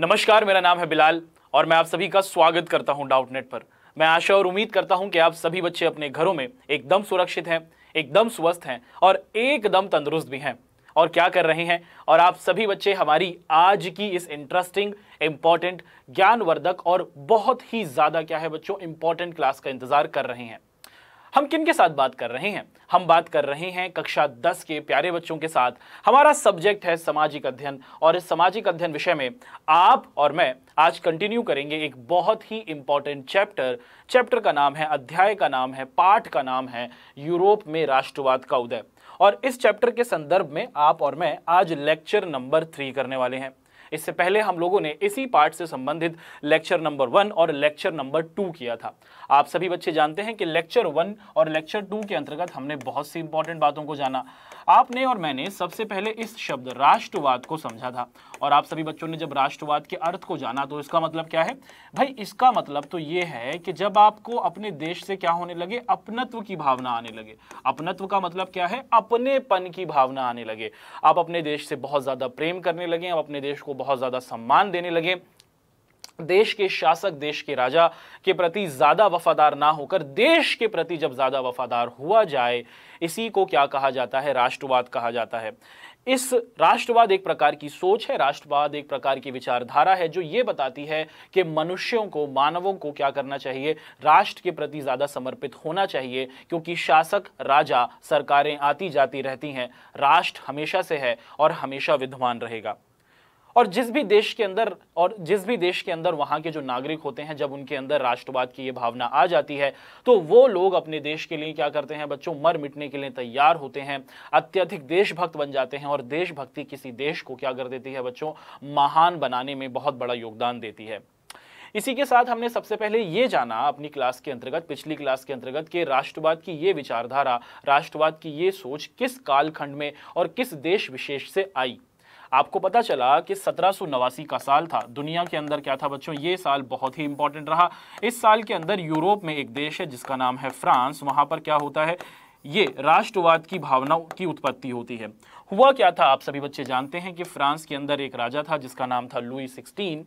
नमस्कार मेरा नाम है बिलाल और मैं आप सभी का स्वागत करता हूं डाउटनेट पर मैं आशा और उम्मीद करता हूं कि आप सभी बच्चे अपने घरों में एकदम सुरक्षित हैं एकदम स्वस्थ हैं और एकदम तंदुरुस्त भी हैं और क्या कर रहे हैं और आप सभी बच्चे हमारी आज की इस इंटरेस्टिंग इंपॉर्टेंट ज्ञानवर्धक और बहुत ही ज़्यादा क्या है बच्चों इंपॉर्टेंट क्लास का इंतज़ार कर रहे हैं हम किन के साथ बात कर रहे हैं हम बात कर रहे हैं कक्षा 10 के प्यारे बच्चों के साथ हमारा सब्जेक्ट है सामाजिक अध्ययन और इस सामाजिक अध्ययन विषय में आप और मैं आज कंटिन्यू करेंगे एक बहुत ही इंपॉर्टेंट चैप्टर चैप्टर का नाम है अध्याय का नाम है पाठ का नाम है यूरोप में राष्ट्रवाद का उदय और इस चैप्टर के संदर्भ में आप और मैं आज लेक्चर नंबर थ्री करने वाले हैं इससे पहले हम लोगों ने इसी पार्ट से संबंधित लेक्चर नंबर वन और लेक्चर नंबर टू किया था आप सभी बच्चे जानते हैं कि लेक्चर वन और लेक्चर टू के अंतर्गत हमने बहुत सी इंपॉर्टेंट बातों को जाना आपने और मैंने सबसे पहले इस शब्द राष्ट्रवाद को समझा था और आप सभी बच्चों ने जब राष्ट्रवाद के अर्थ को जाना तो इसका मतलब क्या है भाई इसका मतलब तो ये है कि जब आपको अपने देश से क्या होने लगे अपनत्व की भावना आने लगे अपनत्व का मतलब क्या है अपनेपन की भावना आने लगे आप अपने देश से बहुत ज़्यादा प्रेम करने लगे आप अपने देश को बहुत ज़्यादा सम्मान देने लगे देश के शासक देश के राजा के प्रति ज्यादा वफादार ना होकर देश के प्रति जब ज्यादा वफादार हुआ जाए इसी को क्या कहा जाता है राष्ट्रवाद कहा जाता है इस राष्ट्रवाद एक प्रकार की सोच है राष्ट्रवाद एक प्रकार की विचारधारा है जो ये बताती है कि मनुष्यों को मानवों को क्या करना चाहिए राष्ट्र के प्रति ज़्यादा समर्पित होना चाहिए क्योंकि शासक राजा सरकारें आती जाती रहती हैं राष्ट्र हमेशा से है और हमेशा विद्वान रहेगा और जिस भी देश के अंदर और जिस भी देश के अंदर वहाँ के जो नागरिक होते हैं जब उनके अंदर राष्ट्रवाद की ये भावना आ जाती है तो वो लोग अपने देश के लिए क्या करते हैं बच्चों मर मिटने के लिए तैयार होते हैं अत्यधिक देशभक्त बन जाते हैं और देशभक्ति किसी देश को क्या कर देती है बच्चों महान बनाने में बहुत बड़ा योगदान देती है इसी के साथ हमने सबसे पहले ये जाना अपनी क्लास के अंतर्गत पिछली क्लास के अंतर्गत के राष्ट्रवाद की ये विचारधारा राष्ट्रवाद की ये सोच किस कालखंड में और किस देश विशेष से आई आपको पता चला कि सत्रह का साल था दुनिया के अंदर क्या था बच्चों ये साल बहुत ही इंपॉर्टेंट रहा इस साल के अंदर यूरोप में एक देश है जिसका नाम है फ्रांस वहाँ पर क्या होता है ये राष्ट्रवाद की भावना की उत्पत्ति होती है हुआ क्या था आप सभी बच्चे जानते हैं कि फ्रांस के अंदर एक राजा था जिसका नाम था लुई सिक्सटीन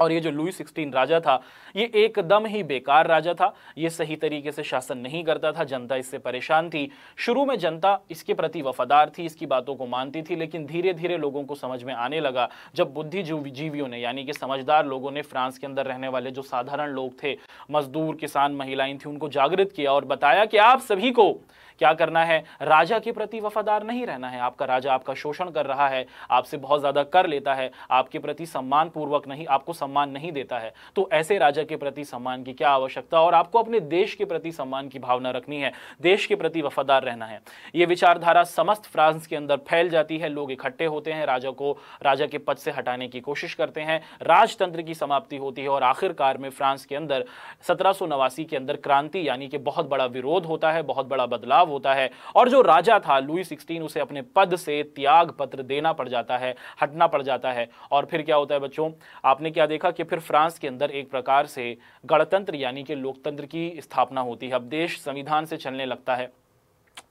और ये जो लुई सिक्सटीन राजा था ये एकदम ही बेकार राजा था ये सही तरीके से शासन नहीं करता था जनता इससे परेशान थी शुरू में जनता इसके प्रति वफादार थी इसकी बातों को मानती थी लेकिन धीरे धीरे लोगों को समझ में आने लगा जब बुद्धिजीवियों ने यानी कि समझदार लोगों ने फ्रांस के अंदर रहने वाले जो साधारण लोग थे मजदूर किसान महिलाएं थी उनको जागृत किया और बताया कि आप सभी को क्या करना है राजा के प्रति वफादार नहीं रहना है आपका राजा आपका शोषण कर रहा है आपसे बहुत ज़्यादा कर लेता है आपके प्रति सम्मान पूर्वक नहीं आपको सम्मान नहीं देता है तो ऐसे राजा के प्रति सम्मान की क्या आवश्यकता और आपको अपने देश के प्रति सम्मान की भावना रखनी है देश के प्रति वफादार रहना है ये विचारधारा समस्त फ्रांस के अंदर फैल जाती है लोग इकट्ठे होते हैं राजा को राजा के पद से हटाने की कोशिश करते हैं राजतंत्र की समाप्ति होती है और आखिरकार में फ्रांस के अंदर सत्रह के अंदर क्रांति यानी कि बहुत बड़ा विरोध होता है बहुत बड़ा बदलाव होता है और जो राजा था लुई सिक्सटीन उसे अपने पद से त्याग पत्र देना पड़ जाता है हटना पड़ जाता है और फिर क्या होता है बच्चों आपने क्या देखा कि फिर फ्रांस के अंदर एक प्रकार से गणतंत्र यानी कि लोकतंत्र की स्थापना होती है अब देश संविधान से चलने लगता है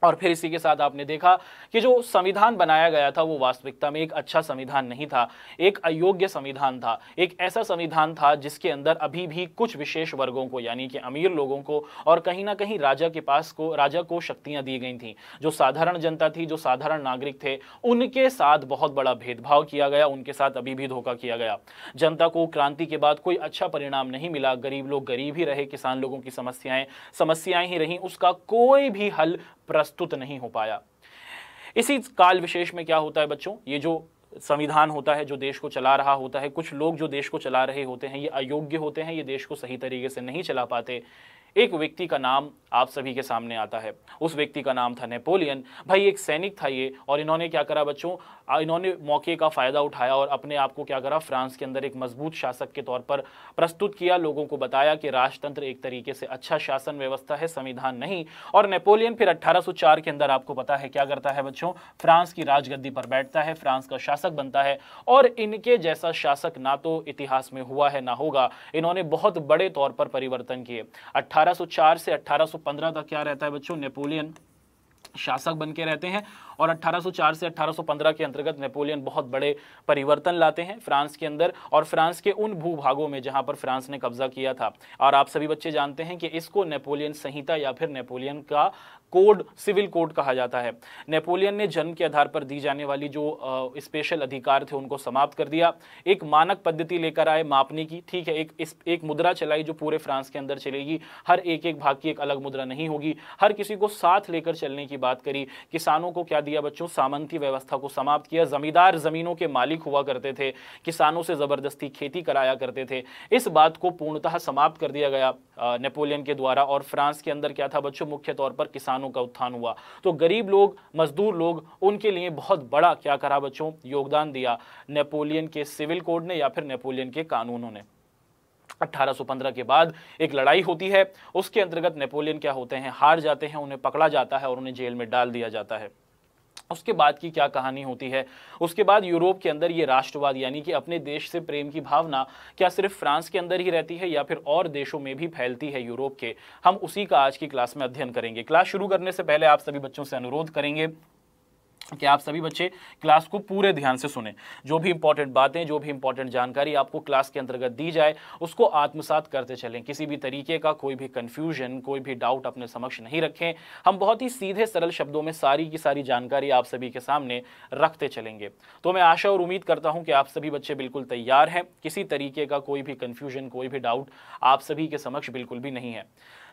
और फिर इसी के साथ आपने देखा कि जो संविधान बनाया गया था वो वास्तविकता में एक अच्छा संविधान नहीं था एक अयोग्य संविधान था एक ऐसा संविधान था जिसके अंदर अभी भी कुछ विशेष वर्गों को यानी कि अमीर लोगों को और कहीं ना कहीं राजा के पास को राजा को शक्तियां दी गई थी जो साधारण जनता थी जो साधारण नागरिक थे उनके साथ बहुत बड़ा भेदभाव किया गया उनके साथ अभी भी धोखा किया गया जनता को क्रांति के बाद कोई अच्छा परिणाम नहीं मिला गरीब लोग गरीब ही रहे किसान लोगों की समस्याएं समस्याएं ही रहीं उसका कोई भी हल प्रस्तुत नहीं हो पाया इसी काल विशेष में क्या होता है बच्चों ये जो संविधान होता है जो देश को चला रहा होता है कुछ लोग जो देश को चला रहे होते हैं ये अयोग्य होते हैं ये देश को सही तरीके से नहीं चला पाते एक व्यक्ति का नाम आप सभी के सामने आता है उस व्यक्ति का नाम था नेपोलियन भाई एक सैनिक था ये और इन्होंने क्या करा बच्चों इन्होंने मौके का फ़ायदा उठाया और अपने आप को क्या करा फ्रांस के अंदर एक मजबूत शासक के तौर पर प्रस्तुत किया लोगों को बताया कि राजतंत्र एक तरीके से अच्छा शासन व्यवस्था है संविधान नहीं और नेपोलियन फिर अट्ठारह के अंदर आपको पता है क्या करता है बच्चों फ्रांस की राजगद्दी पर बैठता है फ्रांस का शासक बनता है और इनके जैसा शासक ना तो इतिहास में हुआ है ना होगा इन्होंने बहुत बड़े तौर पर परिवर्तन किए अट्ठारह 1804 से 1815 तक क्या रहता है बच्चों नेपोलियन शासक बन के रहते हैं और 1804 से 1815 के अंतर्गत नेपोलियन बहुत बड़े परिवर्तन लाते हैं फ्रांस के अंदर और फ्रांस के उन भूभागों में जहां पर फ्रांस ने कब्जा किया था और आप सभी बच्चे जानते हैं कि इसको नेपोलियन संहिता या फिर नेपोलियन का कोड सिविल कोड कहा जाता है नेपोलियन ने जन्म के आधार पर दी जाने वाली जो स्पेशल अधिकार थे उनको समाप्त कर दिया एक मानक पद्धति लेकर आए मापने की ठीक है एक इस एक मुद्रा चलाई जो पूरे फ्रांस के अंदर चलेगी हर एक एक भाग की एक अलग मुद्रा नहीं होगी हर किसी को साथ लेकर चलने की बात करी किसानों को क्या दिया बच्चों सामंती व्यवस्था को समाप्त किया जमींदार जमीनों के मालिक हुआ करते थे किसानों से जबरदस्ती खेती कराया करते थे इस बात को पूर्णतः समाप्त कर दिया गया नेपोलियन के द्वारा और फ्रांस के अंदर क्या था बच्चों मुख्य तौर पर किसानों का उत्थान हुआ तो गरीब लोग मजदूर लोग उनके लिए बहुत बड़ा क्या करा बच्चों योगदान दिया नेपोलियन के सिविल कोड ने या फिर नेपोलियन के कानूनों ने 1815 के बाद एक लड़ाई होती है उसके अंतर्गत नेपोलियन क्या होते हैं हार जाते हैं उन्हें पकड़ा जाता है और उन्हें जेल में डाल दिया जाता है उसके बाद की क्या कहानी होती है उसके बाद यूरोप के अंदर ये राष्ट्रवाद यानी कि अपने देश से प्रेम की भावना क्या सिर्फ फ्रांस के अंदर ही रहती है या फिर और देशों में भी फैलती है यूरोप के हम उसी का आज की क्लास में अध्ययन करेंगे क्लास शुरू करने से पहले आप सभी बच्चों से अनुरोध करेंगे कि आप सभी बच्चे क्लास को पूरे ध्यान से सुने जो भी इंपॉर्टेंट बातें जो भी इंपॉर्टेंट जानकारी आपको क्लास के अंतर्गत दी जाए उसको आत्मसात करते चलें किसी भी तरीके का कोई भी कन्फ्यूजन कोई भी डाउट अपने समक्ष नहीं रखें हम बहुत ही सीधे सरल शब्दों में सारी की सारी जानकारी आप सभी के सामने रखते चलेंगे तो मैं आशा और उम्मीद करता हूँ कि आप सभी बच्चे बिल्कुल तैयार हैं किसी तरीके का कोई भी कन्फ्यूजन कोई भी डाउट आप सभी के समक्ष बिल्कुल भी नहीं है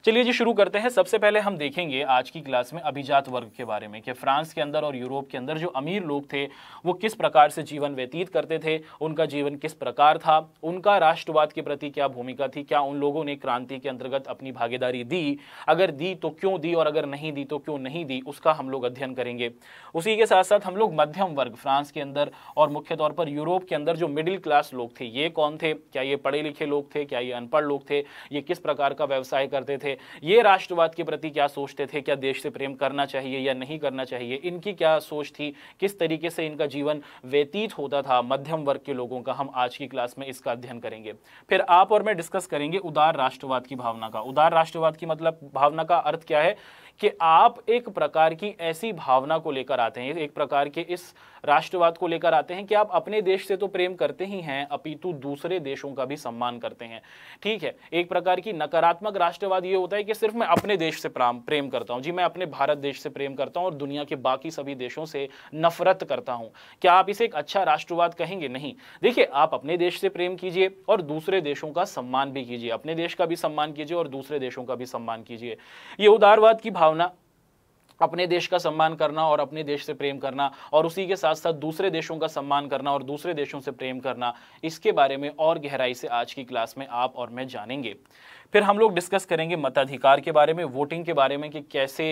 चलिए जी शुरू करते हैं सबसे पहले हम देखेंगे आज की क्लास में अभिजात वर्ग के बारे में कि फ्रांस के अंदर और यूरोप के अंदर जो अमीर लोग थे वो किस प्रकार से जीवन व्यतीत करते थे उनका जीवन किस प्रकार था उनका राष्ट्रवाद के प्रति क्या भूमिका थी क्या उन लोगों ने क्रांति के अंतर्गत अपनी भागीदारी दी अगर दी तो क्यों दी और अगर नहीं दी तो क्यों नहीं दी उसका हम लोग अध्ययन करेंगे उसी के साथ साथ हम लोग मध्यम वर्ग फ्रांस के अंदर और मुख्य तौर पर यूरोप के अंदर जो मिडिल क्लास लोग थे ये कौन थे क्या ये पढ़े लिखे लोग थे क्या ये अनपढ़ लोग थे ये किस प्रकार का व्यवसाय करते थे थे ये राष्ट्रवाद के प्रति क्या सोचते थे क्या देश से प्रेम करना चाहिए या नहीं करना चाहिए इनकी क्या सोच थी किस तरीके से इनका जीवन व्यतीत होता था मध्यम वर्ग के लोगों का हम आज की क्लास में इसका अध्ययन करेंगे फिर आप और मैं डिस्कस करेंगे उदार राष्ट्रवाद की भावना का उदार राष्ट्रवाद की मतलब भावना का अर्थ क्या है कि आप एक प्रकार की ऐसी भावना को लेकर आते हैं एक प्रकार के इस राष्ट्रवाद को लेकर आते हैं कि आप अपने देश से तो प्रेम करते ही हैं अपितु दूसरे देशों का भी सम्मान करते हैं ठीक है एक प्रकार की नकारात्मक राष्ट्रवाद ये होता है कि सिर्फ मैं अपने देश से प्रेम करता हूँ जी मैं अपने भारत देश से प्रेम करता हूँ और दुनिया के बाकी सभी देशों से नफरत करता हूँ क्या आप इसे एक अच्छा राष्ट्रवाद कहेंगे नहीं देखिए आप अपने देश से प्रेम कीजिए और दूसरे देशों का सम्मान भी कीजिए अपने देश का भी सम्मान कीजिए और दूसरे देशों का भी सम्मान कीजिए ये उदारवाद की भावना भावना अपने देश का सम्मान करना और अपने देश से प्रेम करना और उसी के साथ साथ दूसरे देशों का सम्मान करना और दूसरे देशों से प्रेम करना इसके बारे में और गहराई से आज की क्लास में आप और मैं जानेंगे फिर हम लोग डिस्कस करेंगे मताधिकार के बारे में वोटिंग के बारे में कि कैसे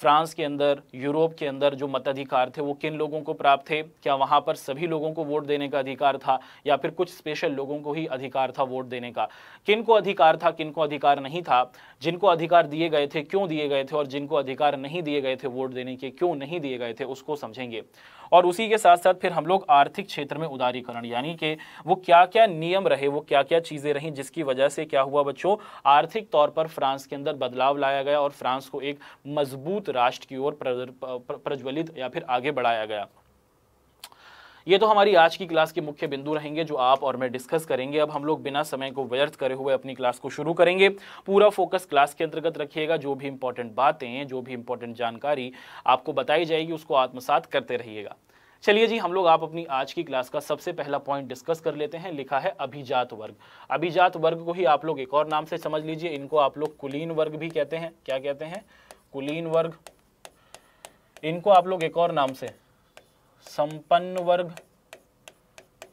फ्रांस के अंदर यूरोप के अंदर जो मताधिकार थे वो किन लोगों को प्राप्त थे क्या वहाँ पर सभी लोगों को वोट देने का अधिकार था या फिर कुछ स्पेशल लोगों को ही अधिकार था वोट देने का किन को अधिकार था किन को अधिकार नहीं था जिनको अधिकार दिए गए थे क्यों दिए गए थे और जिनको अधिकार नहीं दिए गए थे वोट देने के क्यों नहीं दिए गए थे उसको समझेंगे और उसी के साथ साथ फिर हम लोग आर्थिक क्षेत्र में उदारीकरण यानी कि वो क्या क्या नियम रहे वो क्या क्या चीज़ें रहीं जिसकी वजह से क्या हुआ बच्चों आर्थिक तौर पर फ्रांस के अंदर बदलाव लाया गया और फ्रांस को एक मजबूत राष्ट्र की ओर प्रज्वलित या फिर आगे बढ़ाया गया ये तो हमारी आज की क्लास के मुख्य बिंदु रहेंगे जो आप और मैं डिस्कस करेंगे अब हम लोग बिना समय को व्यर्थ करे हुए अपनी क्लास को शुरू करेंगे पूरा फोकस क्लास के अंतर्गत रखिएगा जो भी इंपॉर्टेंट बातें जो भी इंपॉर्टेंट जानकारी आपको बताई जाएगी उसको आत्मसात करते रहिएगा चलिए जी हम लोग आप अपनी आज की क्लास का सबसे पहला पॉइंट डिस्कस कर लेते हैं लिखा है अभिजात वर्ग अभिजात वर्ग को ही आप लोग एक और नाम से समझ लीजिए इनको आप लोग कुलीन वर्ग भी कहते हैं क्या कहते हैं कुलीन वर्ग इनको आप लोग एक और नाम से संपन्न वर्ग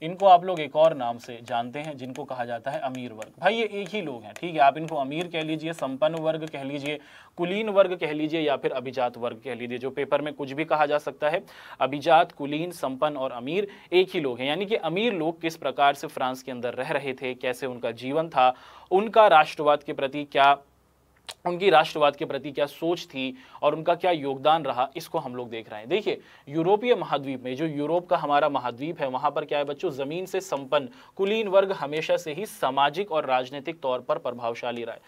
इनको आप लोग एक और नाम से जानते हैं जिनको कहा जाता है अमीर वर्ग भाई ये एक ही लोग हैं ठीक है आप इनको अमीर कह लीजिए संपन्न वर्ग कह लीजिए कुलीन वर्ग कह लीजिए या फिर अभिजात वर्ग कह लीजिए जो पेपर में कुछ भी कहा जा सकता है अभिजात कुलीन संपन्न और अमीर एक ही लोग हैं यानी कि अमीर लोग किस प्रकार से फ्रांस के अंदर रह रहे थे कैसे उनका जीवन था उनका राष्ट्रवाद के प्रति क्या उनकी राष्ट्रवाद के प्रति क्या सोच थी और उनका क्या योगदान रहा इसको हम लोग देख रहे हैं देखिए यूरोपीय महाद्वीप में जो यूरोप का हमारा महाद्वीप है वहां पर क्या है बच्चों जमीन से संपन्न कुलीन वर्ग हमेशा से ही सामाजिक और राजनीतिक तौर पर प्रभावशाली रहा है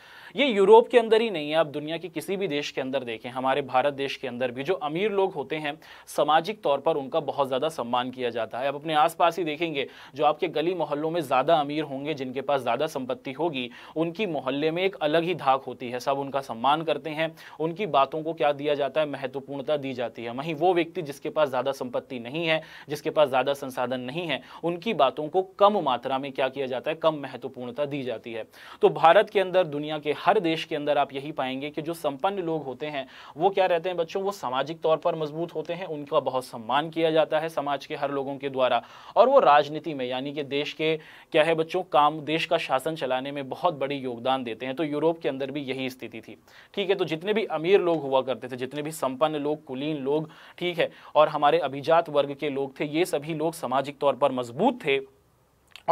ये यूरोप के अंदर ही नहीं है आप दुनिया के किसी भी देश के अंदर देखें हमारे भारत देश के अंदर भी जो अमीर लोग होते हैं सामाजिक तौर पर उनका बहुत ज़्यादा सम्मान किया जाता है आप अपने आसपास ही देखेंगे जो आपके गली मोहल्लों में ज़्यादा अमीर होंगे जिनके पास ज़्यादा संपत्ति होगी उनकी मोहल्ले में एक अलग ही धाक होती है साहब उनका सम्मान करते हैं उनकी बातों को क्या दिया जाता है महत्वपूर्णता दी जाती है वहीं वो व्यक्ति जिसके पास ज़्यादा संपत्ति नहीं है जिसके पास ज़्यादा संसाधन नहीं है उनकी बातों को कम मात्रा में क्या किया जाता है कम महत्वपूर्णता दी जाती है तो भारत के अंदर दुनिया के हर देश के अंदर आप यही पाएंगे कि जो संपन्न लोग होते हैं वो क्या रहते हैं बच्चों वो सामाजिक तौर पर मजबूत होते हैं उनका बहुत सम्मान किया जाता है समाज के हर लोगों के द्वारा और वो राजनीति में यानी कि देश के क्या है बच्चों काम देश का शासन चलाने में बहुत बड़ी योगदान देते हैं तो यूरोप के अंदर भी यही स्थिति थी ठीक है तो जितने भी अमीर लोग हुआ करते थे जितने भी संपन्न लोग कुलीन लोग ठीक है और हमारे अभिजात वर्ग के लोग थे ये सभी लोग सामाजिक तौर पर मजबूत थे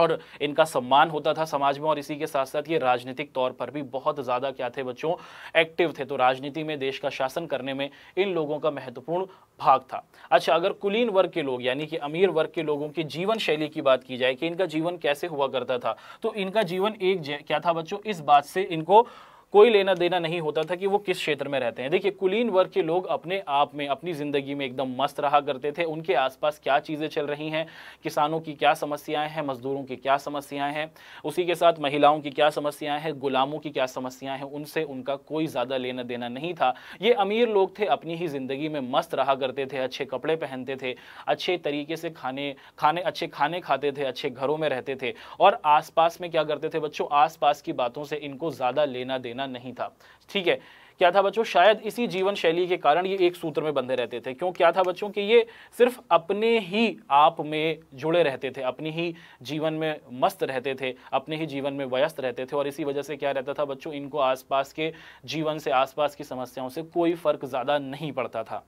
और इनका सम्मान होता था समाज में और इसी के साथ साथ ये राजनीतिक तौर पर भी बहुत ज़्यादा क्या थे बच्चों एक्टिव थे तो राजनीति में देश का शासन करने में इन लोगों का महत्वपूर्ण भाग था अच्छा अगर कुलीन वर्ग के लोग यानी कि अमीर वर्ग के लोगों की जीवन शैली की बात की जाए कि इनका जीवन कैसे हुआ करता था तो इनका जीवन एक क्या था बच्चों इस बात से इनको कोई लेना देना नहीं होता था कि वो किस क्षेत्र में रहते हैं देखिए कुलीन वर्ग के लोग अपने आप में अपनी ज़िंदगी में एकदम मस्त रहा करते थे उनके आसपास क्या चीज़ें चल रही हैं किसानों की क्या समस्याएं हैं मज़दूरों की क्या समस्याएं हैं उसी के साथ महिलाओं की क्या समस्याएं हैं गुलामों की क्या समस्याएं हैं उनसे उनका कोई ज़्यादा लेना देना नहीं था ये अमीर लोग थे अपनी ही ज़िंदगी में मस्त रहा करते थे अच्छे कपड़े पहनते थे अच्छे तरीके से खाने खाने अच्छे खाने खाते थे अच्छे घरों में रहते थे और आसपास में क्या करते थे बच्चों आसपास की बातों से इनको ज़्यादा लेना देना देना नहीं था ठीक है क्या था बच्चों शायद इसी जीवन शैली के कारण ये एक सूत्र में बंधे रहते थे क्यों क्या था बच्चों कि ये सिर्फ अपने ही आप में जुड़े रहते थे अपने ही जीवन में मस्त रहते थे अपने ही जीवन में व्यस्त रहते थे और इसी वजह से क्या रहता था बच्चों इनको आसपास के जीवन से आसपास की समस्याओं से कोई फर्क ज़्यादा नहीं पड़ता था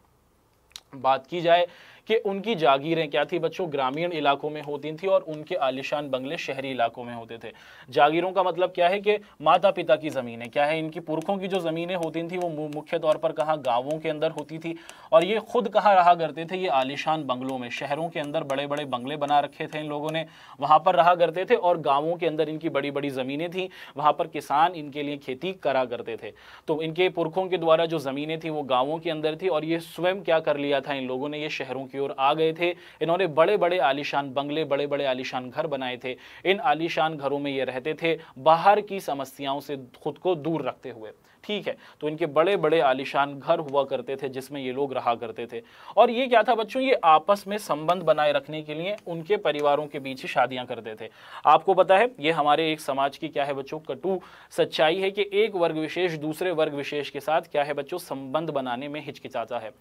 बात की जाए कि उनकी जागीरें क्या थी बच्चों ग्रामीण इलाकों में होती थी और उनके आलिशान बंगले शहरी इलाकों में होते थे जागीरों का मतलब क्या है कि माता पिता की ज़मीनें क्या है इनकी पुरखों की जो ज़मीनें होती थी वो मुख्य तौर पर कहाँ गाँवों के अंदर होती थी और ये खुद कहाँ रहा करते थे ये आलिशान बंगलों में शहरों के अंदर बड़े बड़े बंगले बना रखे थे इन लोगों ने वहाँ पर रहा करते थे और गाँवों के अंदर इनकी बड़ी बड़ी ज़मीनें थी वहाँ पर किसान इनके लिए खेती करा करते थे तो इनके पुरखों के द्वारा जो ज़मीनें थी वो गाँवों के अंदर थी और ये स्वयं क्या कर लिया था इन लोगों ने ये शहरों की की ओर आ गए थे इन्होंने बड़े बड़े आलिशान बंगले बड़े बड़े आलिशान घर बनाए थे इन आलिशान घरों में ये रहते थे बाहर की समस्याओं से खुद को दूर रखते हुए ठीक है तो इनके बड़े बड़े आलिशान घर हुआ करते थे जिसमें ये लोग रहा करते थे और ये क्या था बच्चों ये आपस में संबंध बनाए रखने के लिए उनके परिवारों के बीच ही शादियां करते थे आपको पता है ये हमारे एक समाज की क्या है बच्चों कटु सच्चाई है कि एक वर्ग विशेष दूसरे वर्ग विशेष के साथ क्या है बच्चों संबंध बनाने में हिचकिचाता है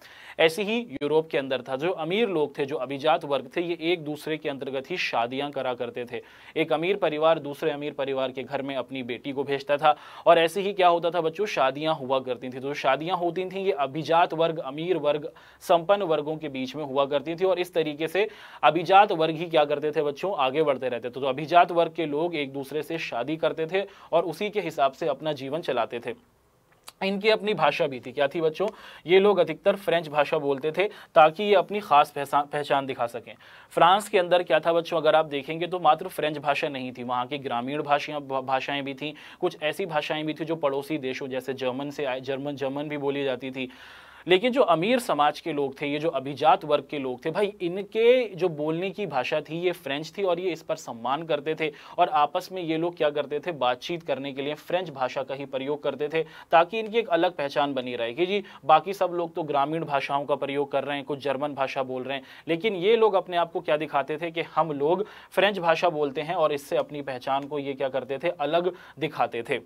ऐसे ही यूरोप के अंदर था जो अमीर लोग थे जो अभिजात वर्ग थे ये एक दूसरे के अंतर्गत ही शादियां करा करते थे एक अमीर परिवार दूसरे अमीर परिवार के घर में अपनी बेटी को भेजता था और ऐसे ही क्या होता था बच्चों शादियां हुआ करती थी तो शादियां होती थी ये अभिजात वर्ग अमीर वर्ग संपन्न वर्गों के बीच में हुआ करती थी और इस तरीके से अभिजात वर्ग ही क्या करते थे बच्चों आगे बढ़ते रहते थे तो अभिजात वर्ग के लोग एक दूसरे से शादी करते थे और उसी के हिसाब से अपना जीवन चलाते थे इनकी अपनी भाषा भी थी क्या थी बच्चों ये लोग अधिकतर फ्रेंच भाषा बोलते थे ताकि ये अपनी खास पहचान दिखा सकें फ्रांस के अंदर क्या था बच्चों अगर आप देखेंगे तो मात्र फ्रेंच भाषा नहीं थी वहाँ की ग्रामीण भाषा भाषाएं भी थी कुछ ऐसी भाषाएं भी थी जो पड़ोसी देशों जैसे जर्मन से आए जर्मन जर्मन भी बोली जाती थी लेकिन जो अमीर समाज के लोग थे ये जो अभिजात वर्ग के लोग थे भाई इनके जो बोलने की भाषा थी ये फ्रेंच थी और ये इस पर सम्मान करते थे और आपस में ये लोग क्या करते थे बातचीत करने के लिए फ्रेंच भाषा का ही प्रयोग करते थे ताकि इनकी एक अलग पहचान बनी रहे कि जी बाकी सब लोग तो ग्रामीण भाषाओं का प्रयोग कर रहे हैं कुछ जर्मन भाषा बोल रहे हैं लेकिन ये लोग अपने आप को क्या दिखाते थे कि हम लोग फ्रेंच भाषा बोलते हैं और इससे अपनी पहचान को ये क्या करते थे अलग दिखाते थे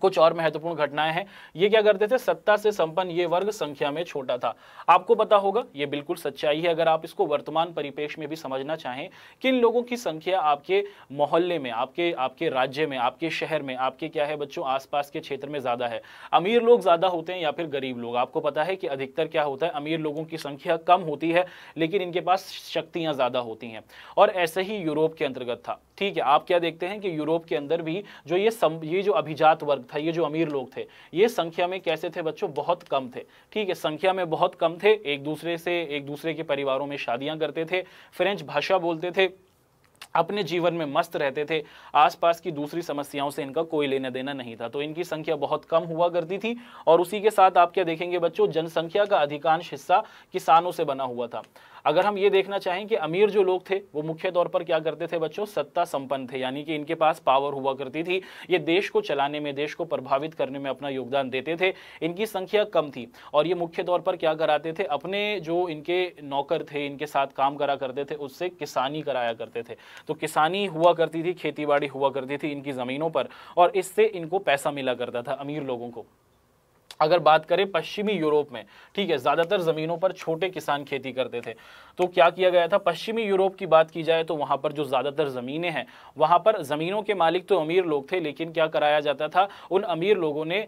कुछ और महत्वपूर्ण घटनाएं हैं ये क्या करते थे सत्ता से संपन्न ये वर्ग संख्या में छोटा था आपको पता होगा ये बिल्कुल सच्चाई है अगर आप इसको वर्तमान परिपेक्ष में भी समझना चाहें किन लोगों की संख्या आपके मोहल्ले में आपके आपके राज्य में आपके शहर में आपके क्या है बच्चों आसपास के क्षेत्र में ज़्यादा है अमीर लोग ज़्यादा होते हैं या फिर गरीब लोग आपको पता है कि अधिकतर क्या होता है अमीर लोगों की संख्या कम होती है लेकिन इनके पास शक्तियां ज़्यादा होती हैं और ऐसे ही यूरोप के अंतर्गत था ठीक है आप क्या देखते हैं कि यूरोप के अंदर भी जो ये ये जो अभिजात वर्ग वर्ग था ये जो अमीर लोग थे ये संख्या में कैसे थे बच्चों बहुत कम थे ठीक है संख्या में बहुत कम थे एक दूसरे से एक दूसरे के परिवारों में शादियां करते थे फ्रेंच भाषा बोलते थे अपने जीवन में मस्त रहते थे आसपास की दूसरी समस्याओं से इनका कोई लेना देना नहीं था तो इनकी संख्या बहुत कम हुआ करती थी और उसी के साथ आप क्या देखेंगे बच्चों जनसंख्या का अधिकांश हिस्सा किसानों से बना हुआ था अगर हम ये देखना चाहें कि अमीर जो लोग थे वो मुख्य तौर पर क्या करते थे बच्चों सत्ता संपन्न थे यानी कि इनके पास पावर हुआ करती थी ये देश को चलाने में देश को प्रभावित करने में अपना योगदान देते थे इनकी संख्या कम थी और ये मुख्य तौर पर क्या कराते थे अपने जो इनके नौकर थे इनके साथ काम करा करते थे उससे किसानी कराया करते थे तो किसानी हुआ करती थी खेती हुआ करती थी इनकी ज़मीनों पर और इससे इनको पैसा मिला करता था अमीर लोगों को अगर बात करें पश्चिमी यूरोप में ठीक है ज़्यादातर ज़मीनों पर छोटे किसान खेती करते थे तो क्या किया गया था पश्चिमी यूरोप की बात की जाए तो वहाँ पर जो ज़्यादातर ज़मीनें हैं वहाँ पर ज़मीनों के मालिक तो अमीर लोग थे लेकिन क्या कराया जाता था उन अमीर लोगों ने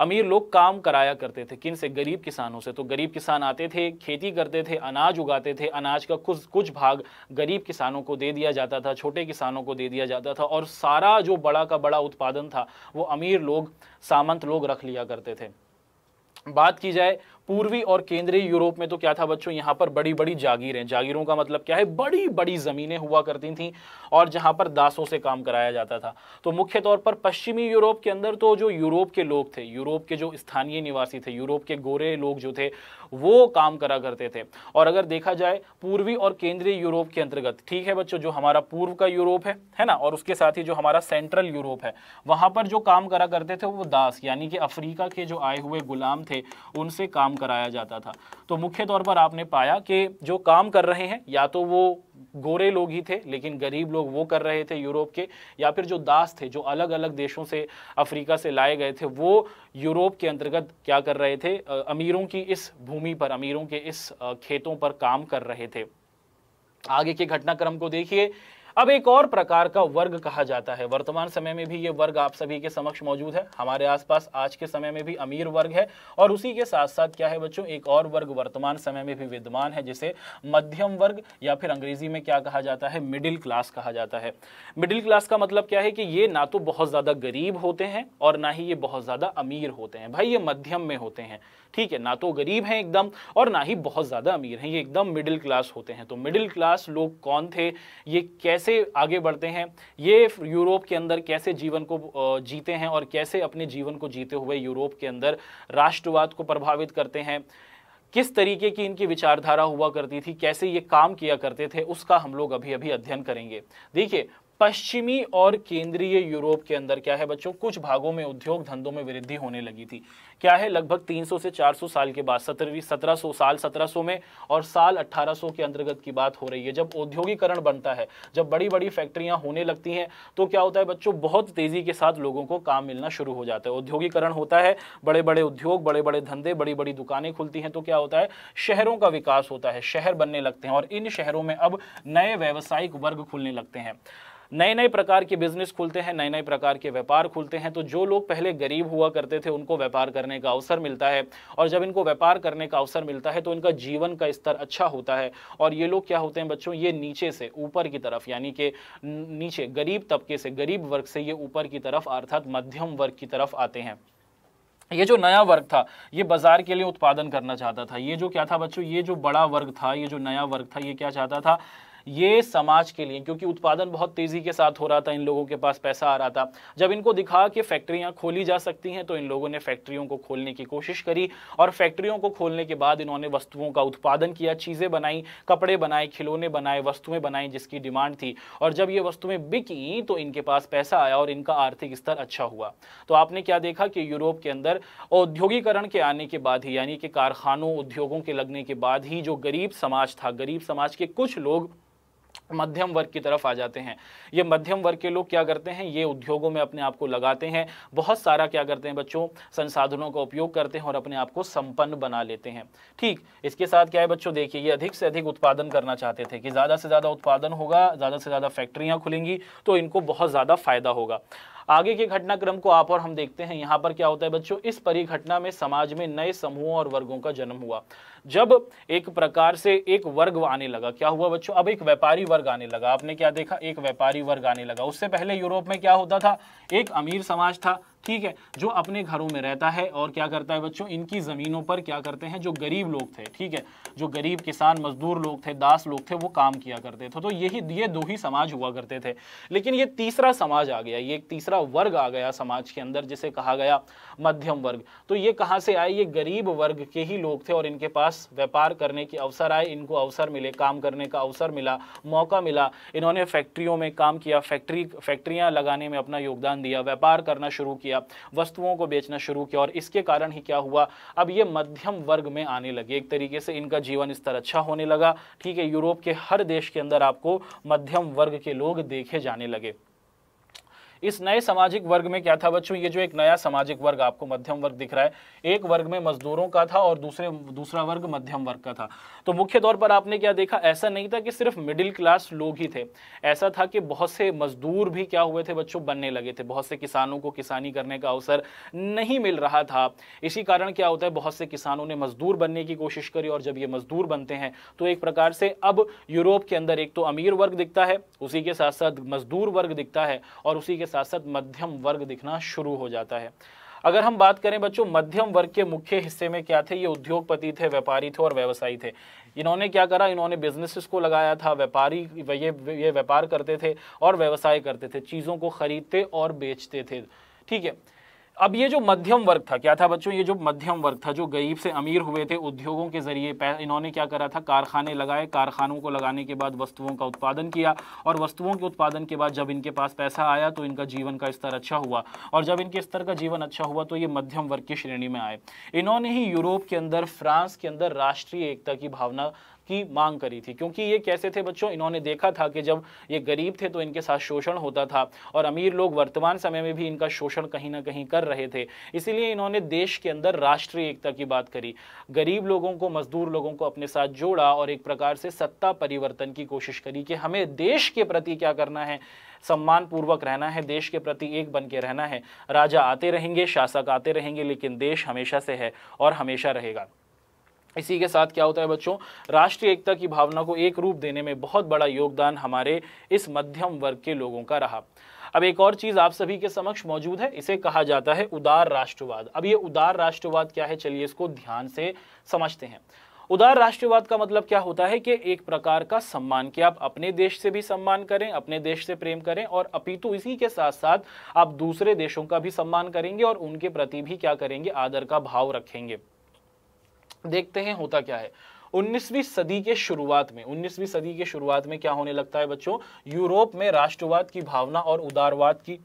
अमीर लोग काम कराया करते थे किन से गरीब किसानों से तो गरीब किसान आते थे खेती करते थे अनाज उगाते थे अनाज का कुछ कुछ भाग गरीब किसानों को दे दिया जाता था छोटे किसानों को दे दिया जाता था और सारा जो बड़ा का बड़ा उत्पादन था वो अमीर लोग सामंत लोग रख लिया करते थे बात की जाए पूर्वी और केंद्रीय यूरोप में तो क्या था बच्चों यहाँ पर बड़ी बड़ी जागीरें जागीरों का मतलब क्या है बड़ी बड़ी ज़मीनें हुआ करती थीं और जहाँ पर दासों से काम कराया जाता था तो मुख्य तौर पर पश्चिमी यूरोप के अंदर तो जो यूरोप के लोग थे यूरोप के जो स्थानीय निवासी थे यूरोप के गोरे लोग जो थे वो काम करा करते थे और अगर देखा जाए पूर्वी और केंद्रीय यूरोप के अंतर्गत ठीक है बच्चों जो हमारा पूर्व का यूरोप है है ना और उसके साथ ही जो हमारा सेंट्रल यूरोप है वहाँ पर जो काम करा करते थे वो दास यानी कि अफ्रीका के जो आए हुए गुलाम थे उनसे काम काम कराया जाता था तो मुख्य तौर पर आपने पाया कि जो काम कर रहे हैं या तो वो गोरे लोग ही थे लेकिन गरीब लोग वो कर रहे थे यूरोप के या फिर जो दास थे जो अलग अलग देशों से अफ्रीका से लाए गए थे वो यूरोप के अंतर्गत क्या कर रहे थे अमीरों की इस भूमि पर अमीरों के इस खेतों पर काम कर रहे थे आगे के घटनाक्रम को देखिए अब एक और प्रकार का वर्ग कहा जाता है वर्तमान समय में भी ये वर्ग आप सभी के समक्ष मौजूद है हमारे आसपास आज के समय में भी अमीर वर्ग है और उसी के साथ साथ क्या है बच्चों एक और वर्ग वर्तमान समय में भी विद्यमान है जिसे मध्यम वर्ग या फिर अंग्रेजी में क्या कहा जाता है मिडिल क्लास कहा जाता है मिडिल क्लास का मतलब क्या है कि ये ना तो बहुत ज़्यादा गरीब होते हैं और ना ही ये बहुत ज़्यादा अमीर होते हैं भाई ये मध्यम में होते हैं ठीक है ना तो गरीब हैं एकदम और ना ही बहुत ज़्यादा अमीर हैं ये एकदम मिडिल क्लास होते हैं तो मिडिल क्लास लोग कौन थे ये कैसे कैसे आगे बढ़ते हैं ये यूरोप के अंदर कैसे जीवन को जीते हैं और कैसे अपने जीवन को जीते हुए यूरोप के अंदर राष्ट्रवाद को प्रभावित करते हैं किस तरीके की इनकी विचारधारा हुआ करती थी कैसे ये काम किया करते थे उसका हम लोग अभी अभी अध्ययन करेंगे देखिए पश्चिमी और केंद्रीय यूरोप के अंदर क्या है बच्चों कुछ भागों में उद्योग धंधों में वृद्धि होने लगी थी क्या है लगभग 300 से 400 साल के बाद सत्रहवीं सौ साल 1700 में और साल 1800 के अंतर्गत की बात हो रही है जब औद्योगिकरण बनता है जब बड़ी बड़ी फैक्ट्रियां होने लगती हैं तो क्या होता है बच्चों बहुत तेजी के साथ लोगों को काम मिलना शुरू हो जाता है औद्योगिकरण होता है बड़े बड़े उद्योग बड़े बड़े धंधे बड़ी बड़ी दुकानें खुलती हैं तो क्या होता है शहरों का विकास होता है शहर बनने लगते हैं और इन शहरों में अब नए व्यावसायिक वर्ग खुलने लगते हैं नए नए प्रकार के बिजनेस खुलते हैं नए नए प्रकार के व्यापार खुलते हैं तो जो लोग पहले गरीब हुआ करते थे उनको व्यापार करने का अवसर मिलता है और जब इनको व्यापार करने का अवसर मिलता है तो इनका जीवन का स्तर अच्छा होता है और ये लोग क्या होते हैं बच्चों ये नीचे से ऊपर की तरफ यानी कि नीचे गरीब तबके से गरीब वर्ग से ये ऊपर की तरफ अर्थात मध्यम वर्ग की तरफ आते हैं ये जो नया वर्ग था ये बाजार के लिए उत्पादन करना चाहता था ये जो क्या था बच्चों ये जो बड़ा वर्ग था ये जो नया वर्ग था ये क्या चाहता था ये समाज के लिए क्योंकि उत्पादन बहुत तेज़ी के साथ हो रहा था इन लोगों के पास पैसा आ रहा था जब इनको दिखा कि फैक्ट्रियाँ खोली जा सकती हैं तो इन लोगों ने फैक्ट्रियों को खोलने की कोशिश करी और फैक्ट्रियों को खोलने के बाद इन्होंने वस्तुओं का उत्पादन किया चीज़ें बनाई कपड़े बनाए खिलौने बनाए वस्तुएं बनाई जिसकी डिमांड थी और जब ये वस्तुएं बिकी तो इनके पास पैसा आया और इनका आर्थिक स्तर अच्छा हुआ तो आपने क्या देखा कि यूरोप के अंदर औद्योगिकरण के आने के बाद ही यानी कि कारखानों उद्योगों के लगने के बाद ही जो गरीब समाज था गरीब समाज के कुछ लोग मध्यम वर्ग की तरफ आ जाते हैं ये मध्यम वर्ग के लोग क्या करते हैं ये उद्योगों में अपने आप को लगाते हैं बहुत सारा क्या करते हैं बच्चों संसाधनों का उपयोग करते हैं और अपने आप को संपन्न बना लेते हैं ठीक इसके साथ क्या है बच्चों देखिए ये अधिक से अधिक उत्पादन करना चाहते थे कि ज़्यादा से ज़्यादा उत्पादन होगा ज़्यादा से ज़्यादा फैक्ट्रियाँ खुलेंगी तो इनको बहुत ज़्यादा फायदा होगा आगे के घटनाक्रम को आप और हम देखते हैं यहाँ पर क्या होता है बच्चों इस परिघटना में समाज में नए समूहों और वर्गों का जन्म हुआ जब एक प्रकार से एक वर्ग आने लगा क्या हुआ बच्चों अब एक व्यापारी वर्ग आने लगा आपने क्या देखा एक व्यापारी वर्ग आने लगा उससे पहले यूरोप में क्या होता था एक अमीर समाज था ठीक है जो अपने घरों में रहता है और क्या करता है बच्चों इनकी ज़मीनों पर क्या करते हैं जो गरीब लोग थे ठीक है जो गरीब किसान मजदूर लोग थे दास लोग थे वो काम किया करते थे तो यही ये दो ही समाज हुआ करते थे लेकिन ये तीसरा समाज आ गया ये एक तीसरा वर्ग आ गया समाज के अंदर जिसे कहा गया मध्यम वर्ग तो ये कहाँ से आए ये गरीब वर्ग के ही लोग थे और इनके पास व्यापार करने के अवसर आए इनको अवसर मिले काम करने का अवसर मिला मौका मिला इन्होंने फैक्ट्रियों में काम किया फैक्ट्री फैक्ट्रियाँ लगाने में अपना योगदान दिया व्यापार करना शुरू किया या वस्तुओं को बेचना शुरू किया और इसके कारण ही क्या हुआ अब ये मध्यम वर्ग में आने लगे एक तरीके से इनका जीवन स्तर अच्छा होने लगा ठीक है यूरोप के हर देश के अंदर आपको मध्यम वर्ग के लोग देखे जाने लगे इस नए सामाजिक वर्ग में क्या था बच्चों ये जो एक नया सामाजिक वर्ग आपको मध्यम वर्ग दिख रहा है एक वर्ग में मजदूरों का था और दूसरे दूसरा वर्ग मध्यम वर्ग का था तो मुख्य तौर पर आपने क्या देखा ऐसा नहीं था कि सिर्फ मिडिल क्लास लोग ही थे ऐसा था कि बहुत से मजदूर भी क्या हुए थे बच्चों बनने लगे थे बहुत से किसानों को किसानी करने का अवसर नहीं मिल रहा था इसी कारण क्या होता है बहुत से किसानों ने मजदूर बनने की कोशिश करी और जब ये मजदूर बनते हैं तो एक प्रकार से अब यूरोप के अंदर एक तो अमीर वर्ग दिखता है उसी के साथ साथ मजदूर वर्ग दिखता है और उसी के साथ साथ मध्यम वर्ग दिखना शुरू हो जाता है अगर हम बात करें बच्चों मध्यम वर्ग के मुख्य हिस्से में क्या थे ये उद्योगपति थे व्यापारी थे और व्यवसायी थे इन्होंने क्या करा इन्होंने बिजनेसेस को लगाया था व्यापारी ये ये व्यापार करते थे और व्यवसाय करते थे चीज़ों को खरीदते और बेचते थे ठीक है अब ये जो मध्यम वर्ग था क्या था बच्चों ये जो मध्यम वर्ग था जो गरीब से अमीर हुए थे उद्योगों के जरिए इन्होंने क्या करा था कारखाने लगाए कारखानों को लगाने के बाद वस्तुओं का उत्पादन किया और वस्तुओं के उत्पादन के बाद जब इनके पास पैसा आया तो इनका जीवन का स्तर अच्छा हुआ और जब इनके स्तर का जीवन अच्छा हुआ तो ये मध्यम वर्ग की श्रेणी में आए इन्होंने ही यूरोप के अंदर फ्रांस के अंदर राष्ट्रीय एकता की भावना की मांग करी थी क्योंकि ये कैसे थे बच्चों इन्होंने देखा था कि जब ये गरीब थे तो इनके साथ शोषण होता था और अमीर लोग वर्तमान समय में भी इनका शोषण कहीं ना कहीं कर रहे थे इसीलिए इन्होंने देश के अंदर राष्ट्रीय एकता की बात करी गरीब लोगों को मजदूर लोगों को अपने साथ जोड़ा और एक प्रकार से सत्ता परिवर्तन की कोशिश करी कि हमें देश के प्रति क्या करना है सम्मान पूर्वक रहना है देश के प्रति एक बन के रहना है राजा आते रहेंगे शासक आते रहेंगे लेकिन देश हमेशा से है और हमेशा रहेगा इसी के साथ क्या होता है बच्चों राष्ट्रीय एकता की भावना को एक रूप देने में बहुत बड़ा योगदान हमारे इस मध्यम वर्ग के लोगों का रहा अब एक और चीज़ आप सभी के समक्ष मौजूद है इसे कहा जाता है उदार राष्ट्रवाद अब ये उदार राष्ट्रवाद क्या है चलिए इसको ध्यान से समझते हैं उदार राष्ट्रवाद का मतलब क्या होता है कि एक प्रकार का सम्मान कि आप अपने देश से भी सम्मान करें अपने देश से प्रेम करें और अपितु इसी के साथ साथ आप दूसरे देशों का भी सम्मान करेंगे और उनके प्रति भी क्या करेंगे आदर का भाव रखेंगे देखते हैं होता क्या है 19वीं सदी के शुरुआत में 19वीं सदी के शुरुआत में क्या होने लगता है बच्चों यूरोप में राष्ट्रवाद की भावना और उदारवाद की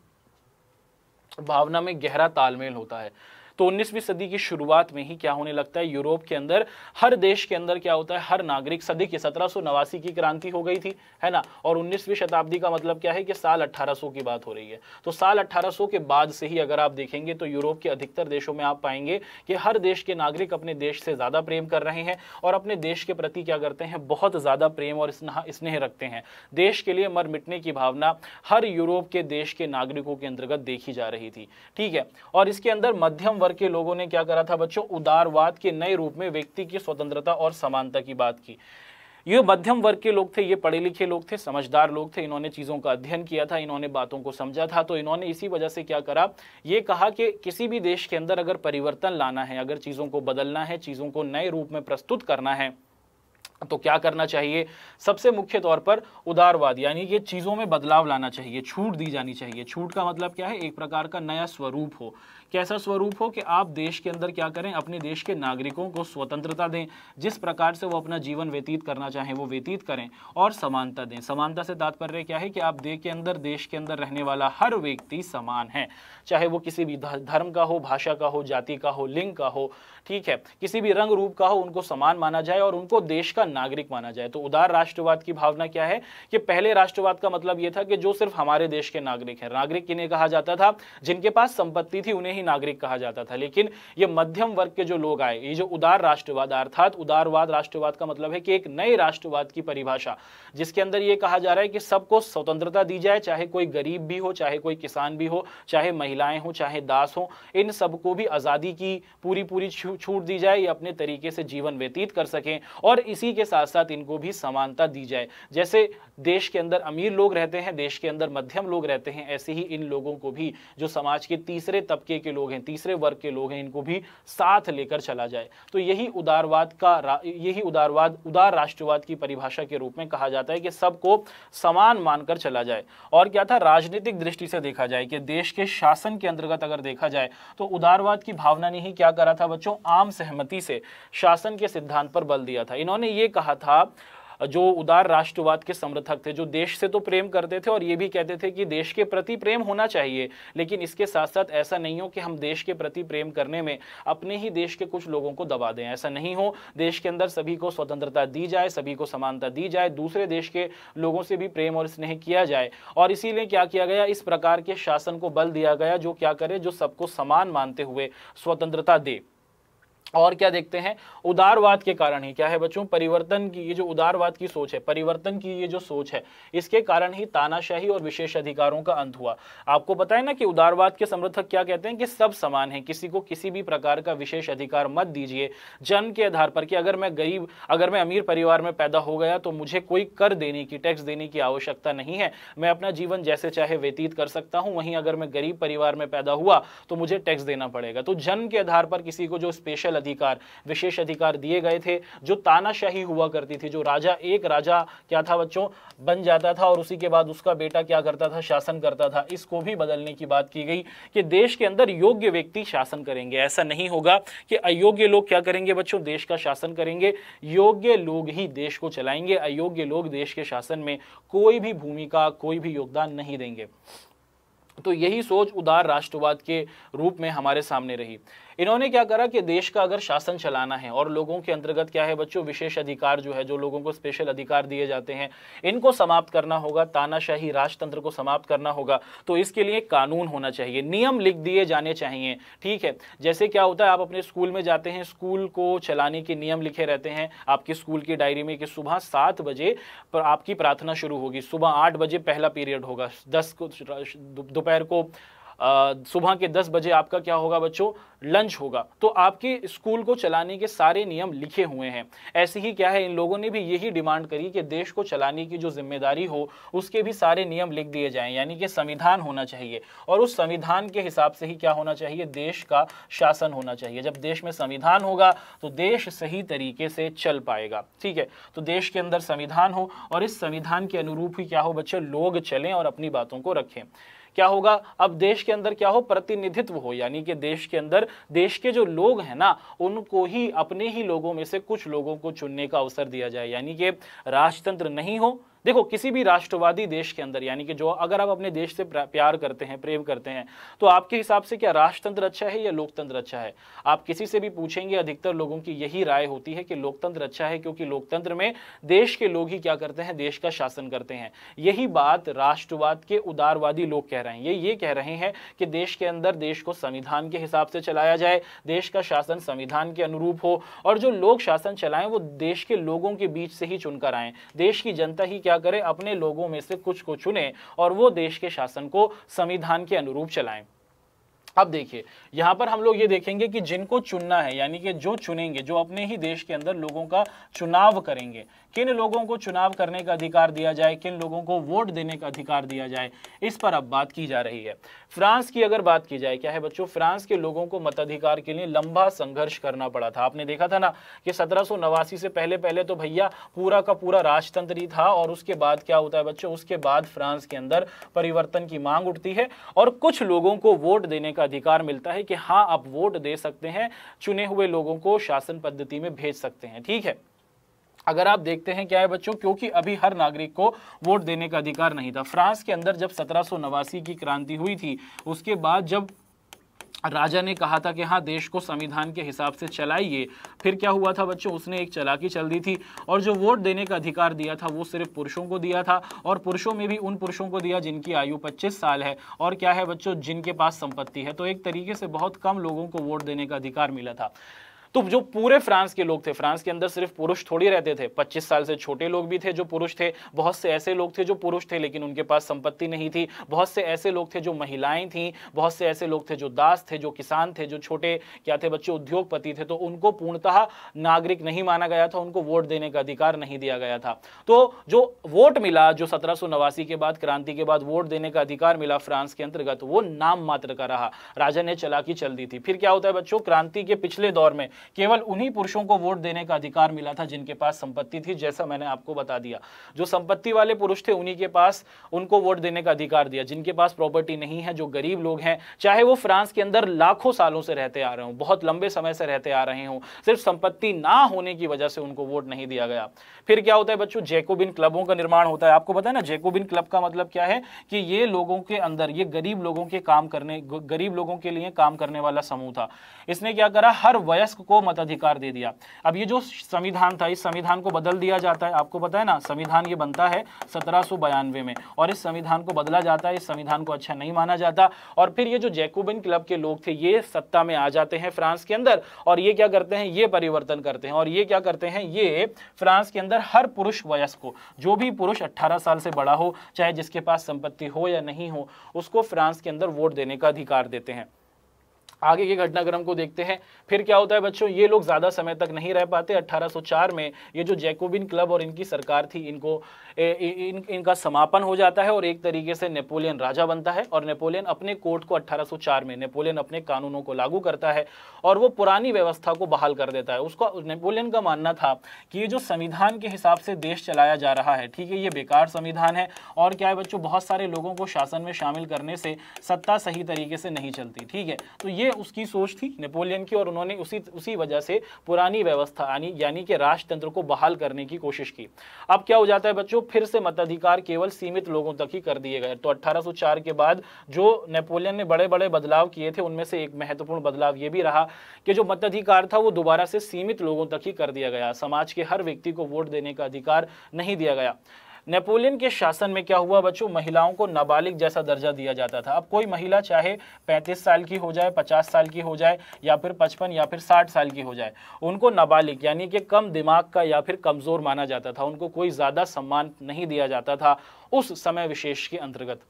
भावना में गहरा तालमेल होता है तो उन्नीसवीं सदी की शुरुआत में ही क्या होने लगता है यूरोप के अंदर हर देश के अंदर क्या होता है हर नागरिक सदी की सत्रह की क्रांति हो गई थी है ना और उन्नीसवीं शताब्दी का मतलब क्या है कि साल 1800 की बात हो रही है तो साल 1800 के बाद से ही अगर आप देखेंगे तो यूरोप के अधिकतर देशों में आप पाएंगे कि हर देश के नागरिक अपने देश से ज़्यादा प्रेम कर रहे हैं और अपने देश के प्रति क्या करते हैं बहुत ज़्यादा प्रेम और स्नेह रखते हैं देश के लिए मर मिटने की भावना हर यूरोप के देश के नागरिकों के अंतर्गत देखी जा रही थी ठीक है और इसके अंदर मध्यम वर्ग वर्ग के लोगों ने क्या करा था बच्चों उदारवाद के नए रूप में व्यक्ति की स्वतंत्रता और समानता की बात की ये मध्यम वर्ग के लोग थे ये पढ़े लिखे लोग थे समझदार लोग थे इन्होंने चीज़ों का अध्ययन किया था इन्होंने बातों को समझा था तो इन्होंने इसी वजह से क्या करा ये कहा कि किसी भी देश के अंदर अगर परिवर्तन लाना है अगर चीज़ों को बदलना है चीज़ों को नए रूप में प्रस्तुत करना है तो क्या करना चाहिए सबसे मुख्य तौर पर उदारवाद यानी कि चीज़ों में बदलाव लाना चाहिए छूट दी जानी चाहिए छूट का मतलब क्या है एक प्रकार का नया स्वरूप हो कैसा स्वरूप हो कि आप देश के अंदर क्या करें अपने देश के नागरिकों को स्वतंत्रता दें जिस प्रकार से वो अपना जीवन व्यतीत करना चाहें वो व्यतीत करें और समानता दें समानता से तात्पर्य क्या है कि आप देश के अंदर देश के अंदर रहने वाला हर व्यक्ति समान है चाहे वो किसी भी धर्म का हो भाषा का हो जाति का हो लिंग का हो ठीक है किसी भी रंग रूप का हो उनको समान माना जाए और उनको देश का नागरिक माना जाए तो उदार राष्ट्रवाद की भावना क्या है कि पहले राष्ट्रवाद का मतलब यह था कि जो सिर्फ हमारे देश के नागरिक हैं नागरिक किन्हें कहा जाता था जिनके पास संपत्ति थी उन्हें ही नागरिक कहा जाता था लेकिन ये मध्यम वर्ग के जो लोग आए ये जो उदार राष्ट्रवाद अर्थात उदारवाद राष्ट्रवाद का मतलब है कि एक नए राष्ट्रवाद की परिभाषा जिसके अंदर यह कहा जा रहा है कि सबको स्वतंत्रता दी जाए चाहे कोई गरीब भी हो चाहे कोई किसान भी हो चाहे महिलाएं हो चाहे दास हो इन सबको भी आज़ादी की पूरी पूरी छूट दी जाए या अपने तरीके से जीवन व्यतीत कर सकें और इसी के साथ साथ इनको भी समानता दी जाए जैसे देश के अंदर अमीर लोग रहते हैं देश के अंदर मध्यम लोग रहते हैं ऐसे ही इन लोगों को भी जो समाज के तीसरे तबके के लोग हैं तीसरे वर्ग के लोग हैं इनको भी साथ लेकर चला जाए तो यही उदारवाद का यही उदारवाद उदार राष्ट्रवाद की परिभाषा के रूप में कहा जाता है कि सबको समान मानकर चला जाए और क्या था राजनीतिक दृष्टि से देखा जाए कि देश के शासन के अंतर्गत अगर देखा जाए तो उदारवाद की भावना ने ही क्या करा था बच्चों आम सहमति से शासन के सिद्धांत पर बल दिया था इन्होंने ये कहा था जो उदार राष्ट्रवाद के समर्थक थे जो देश से तो प्रेम करते थे और ये भी कहते थे कि देश के प्रति प्रेम होना चाहिए लेकिन इसके साथ साथ ऐसा नहीं हो कि हम देश के प्रति प्रेम करने में अपने ही देश के कुछ लोगों को दबा दें ऐसा नहीं हो देश के अंदर सभी को स्वतंत्रता दी जाए सभी को समानता दी जाए दूसरे देश के लोगों से भी प्रेम और स्नेह किया जाए और इसीलिए क्या किया गया इस प्रकार के शासन को बल दिया गया जो क्या करे जो सबको समान मानते हुए स्वतंत्रता दे और क्या देखते हैं उदारवाद के कारण ही क्या है बच्चों परिवर्तन की ये जो उदारवाद की सोच है परिवर्तन की ये जो सोच है इसके कारण ही तानाशाही और विशेष अधिकारों का अंत हुआ आपको बताए ना कि उदारवाद के समर्थक क्या कहते हैं कि सब समान है किसी को किसी भी प्रकार का विशेष अधिकार मत दीजिए जन्म के आधार पर कि अगर मैं गरीब अगर मैं अमीर परिवार में पैदा हो गया तो मुझे कोई कर देने की टैक्स देने की आवश्यकता नहीं है मैं अपना जीवन जैसे चाहे व्यतीत कर सकता हूँ वहीं अगर मैं गरीब परिवार में पैदा हुआ तो मुझे टैक्स देना पड़ेगा तो जन्म के आधार पर किसी को जो स्पेशल अधिकार विशेष अधिकार दिए गए थे जो तानाशाही हुआ करती थी जो राजा एक राजा क्या था बच्चों बन जाता था और उसी के बाद उसका बेटा क्या करता था शासन करता था इसको भी बदलने की बात की गई कि देश के अंदर योग्य व्यक्ति शासन करेंगे ऐसा नहीं होगा कि अयोग्य लोग क्या करेंगे बच्चों देश का शासन करेंगे योग्य लोग ही देश को चलाएंगे अयोग्य लोग देश के शासन में कोई भी भूमिका कोई भी योगदान नहीं देंगे तो यही सोच उदार राष्ट्रवाद के रूप में हमारे सामने रही इन्होंने क्या करा कि देश का अगर शासन चलाना है और लोगों के अंतर्गत क्या है बच्चों विशेष अधिकार जो है जो लोगों को स्पेशल अधिकार दिए जाते हैं इनको समाप्त करना होगा तानाशाही राजतंत्र को समाप्त करना होगा तो इसके लिए कानून होना चाहिए नियम लिख दिए जाने चाहिए ठीक है जैसे क्या होता है आप अपने स्कूल में जाते हैं स्कूल को चलाने के नियम लिखे रहते हैं आपके स्कूल की डायरी में कि सुबह सात बजे आपकी प्रार्थना शुरू होगी सुबह आठ बजे पहला पीरियड होगा दस को दोपहर को सुबह के दस बजे आपका क्या होगा बच्चों लंच होगा तो आपके स्कूल को चलाने के सारे नियम लिखे हुए हैं ऐसे ही क्या है इन लोगों ने भी यही डिमांड करी कि देश को चलाने की जो जिम्मेदारी हो उसके भी सारे नियम लिख दिए जाएं यानी कि संविधान होना चाहिए और उस संविधान के हिसाब से ही क्या होना चाहिए देश का शासन होना चाहिए जब देश में संविधान होगा तो देश सही तरीके से चल पाएगा ठीक है तो देश के अंदर संविधान हो और इस संविधान के अनुरूप ही क्या हो बच्चे लोग चलें और अपनी बातों को रखें क्या होगा अब देश के अंदर क्या हो प्रतिनिधित्व हो यानी कि देश के अंदर देश के जो लोग हैं ना उनको ही अपने ही लोगों में से कुछ लोगों को चुनने का अवसर दिया जाए यानी कि राजतंत्र नहीं हो देखो किसी भी राष्ट्रवादी देश के अंदर यानी कि जो अगर आप अपने देश से प्यार करते हैं प्रेम करते हैं तो आपके हिसाब से क्या राजतंत्र अच्छा है या लोकतंत्र अच्छा है आप किसी से भी पूछेंगे अधिकतर लोगों की यही राय होती है कि लोकतंत्र अच्छा है क्योंकि लोकतंत्र में देश के लोग ही क्या करते हैं देश का शासन करते हैं यही बात राष्ट्रवाद के उदारवादी लोग कह रहे हैं ये ये कह रहे हैं कि देश के अंदर देश को संविधान के हिसाब से चलाया जाए देश का शासन संविधान के अनुरूप हो और जो लोग शासन चलाएं वो देश के लोगों के बीच से ही चुनकर आए देश की जनता ही क्या करें अपने लोगों में से कुछ को चुने और वो देश के शासन को संविधान के अनुरूप चलाएं अब देखिए यहां पर हम लोग ये देखेंगे कि जिनको चुनना है यानी कि जो चुनेंगे जो अपने ही देश के अंदर लोगों का चुनाव करेंगे किन लोगों को चुनाव करने का अधिकार दिया जाए किन लोगों को वोट देने का अधिकार दिया जाए इस पर अब बात की जा रही है फ्रांस की अगर बात की जाए क्या है बच्चों फ्रांस के लोगों को मताधिकार के लिए लंबा संघर्ष करना पड़ा था आपने देखा था ना कि सत्रह से पहले पहले तो भैया पूरा का पूरा राजतंत्र ही था और उसके बाद क्या होता है बच्चों उसके बाद फ्रांस के अंदर परिवर्तन की मांग उठती है और कुछ लोगों को वोट देने का अधिकार मिलता है कि हाँ आप वोट दे सकते हैं चुने हुए लोगों को शासन पद्धति में भेज सकते हैं ठीक है अगर आप देखते हैं क्या है बच्चों क्योंकि अभी हर नागरिक को वोट देने का अधिकार नहीं था फ्रांस के अंदर जब सत्रह की क्रांति हुई थी उसके बाद जब राजा ने कहा था कि हाँ देश को संविधान के हिसाब से चलाइए फिर क्या हुआ था बच्चों उसने एक चलाकी चल दी थी और जो वोट देने का अधिकार दिया था वो सिर्फ पुरुषों को दिया था और पुरुषों में भी उन पुरुषों को दिया जिनकी आयु 25 साल है और क्या है बच्चों जिनके पास संपत्ति है तो एक तरीके से बहुत कम लोगों को वोट देने का अधिकार मिला था तो जो पूरे फ्रांस के लोग थे फ्रांस के अंदर सिर्फ पुरुष थोड़ी रहते थे पच्चीस साल से छोटे लोग भी थे जो पुरुष थे बहुत से ऐसे लोग थे जो पुरुष थे लेकिन उनके पास संपत्ति नहीं थी बहुत से ऐसे लोग थे जो महिलाएं थी बहुत से ऐसे लोग थे जो दास थे जो किसान थे जो छोटे क्या थे बच्चे उद्योगपति थे तो उनको पूर्णतः नागरिक नहीं माना गया था उनको वोट देने का अधिकार नहीं दिया गया था तो जो वोट मिला जो सत्रह के बाद क्रांति के बाद वोट देने का अधिकार मिला फ्रांस के अंतर्गत वो नाम मात्र का रहा राजा ने चलाकी चल दी थी फिर क्या होता है बच्चों क्रांति के पिछले दौर में केवल उन्हीं पुरुषों को वोट देने का अधिकार मिला था जिनके पास संपत्ति थी जैसा मैंने आपको बता दिया जो संपत्ति वाले पुरुष थे उन्हीं के पास उनको वोट देने का अधिकार दिया जिनके पास प्रॉपर्टी नहीं है जो गरीब लोग हैं चाहे वो फ्रांस के अंदर लाखों सालों से रहते आ रहे हों बहुत लंबे समय से रहते आ रहे हों सिर्फ संपत्ति ना होने की वजह से उनको वोट नहीं दिया गया फिर क्या होता है बच्चों जैकोबिन क्लबों का निर्माण होता है आपको पता है ना जैकोबिन क्लब का मतलब क्या है कि ये लोगों के अंदर ये गरीब लोगों के काम करने गरीब लोगों के लिए काम करने वाला समूह था इसने क्या करा हर वयस्क सबको मताधिकार दे दिया अब ये जो संविधान था इस संविधान को बदल दिया जाता है आपको पता है ना संविधान ये बनता है सत्रह में और इस संविधान को बदला जाता है इस संविधान को अच्छा नहीं माना जाता और फिर ये जो जैकोबिन क्लब के लोग थे ये सत्ता में आ जाते हैं फ्रांस के अंदर और ये क्या करते हैं ये परिवर्तन करते हैं और ये क्या करते हैं ये फ्रांस के अंदर हर पुरुष वयस्क को जो भी पुरुष अट्ठारह साल से बड़ा हो चाहे जिसके पास संपत्ति हो या नहीं हो उसको फ्रांस के अंदर वोट देने का अधिकार देते हैं आगे के घटनाक्रम को देखते हैं फिर क्या होता है बच्चों ये लोग ज़्यादा समय तक नहीं रह पाते 1804 में ये जो जैकोबिन क्लब और इनकी सरकार थी इनको ए, इन इनका समापन हो जाता है और एक तरीके से नेपोलियन राजा बनता है और नेपोलियन अपने कोर्ट को 1804 में नेपोलियन अपने कानूनों को लागू करता है और वो पुरानी व्यवस्था को बहाल कर देता है उसका नेपोलियन का मानना था कि ये जो संविधान के हिसाब से देश चलाया जा रहा है ठीक है ये बेकार संविधान है और क्या है बच्चों बहुत सारे लोगों को शासन में शामिल करने से सत्ता सही तरीके से नहीं चलती ठीक है तो ये उसकी सोच थी नेपोलियन की और उन्होंने उसी उसी वजह से पुरानी व्यवस्था यानी यानी कि राजतंत्र को बहाल करने की कोशिश की अब क्या हो जाता है बच्चों फिर से मताधिकार केवल सीमित लोगों तक ही कर दिए गए तो 1804 के बाद जो नेपोलियन ने बड़े बड़े बदलाव किए थे उनमें से एक महत्वपूर्ण बदलाव ये भी रहा कि जो मताधिकार था वो दोबारा से सीमित लोगों तक ही कर दिया गया समाज के हर व्यक्ति को वोट देने का अधिकार नहीं दिया गया नेपोलियन के शासन में क्या हुआ बच्चों महिलाओं को नाबालिग जैसा दर्जा दिया जाता था अब कोई महिला चाहे पैंतीस साल की हो जाए पचास साल की हो जाए या फिर पचपन या फिर साठ साल की हो जाए उनको नाबालिग यानी कि कम दिमाग का या फिर कमज़ोर माना जाता था उनको कोई ज़्यादा सम्मान नहीं दिया जाता था उस समय विशेष के अंतर्गत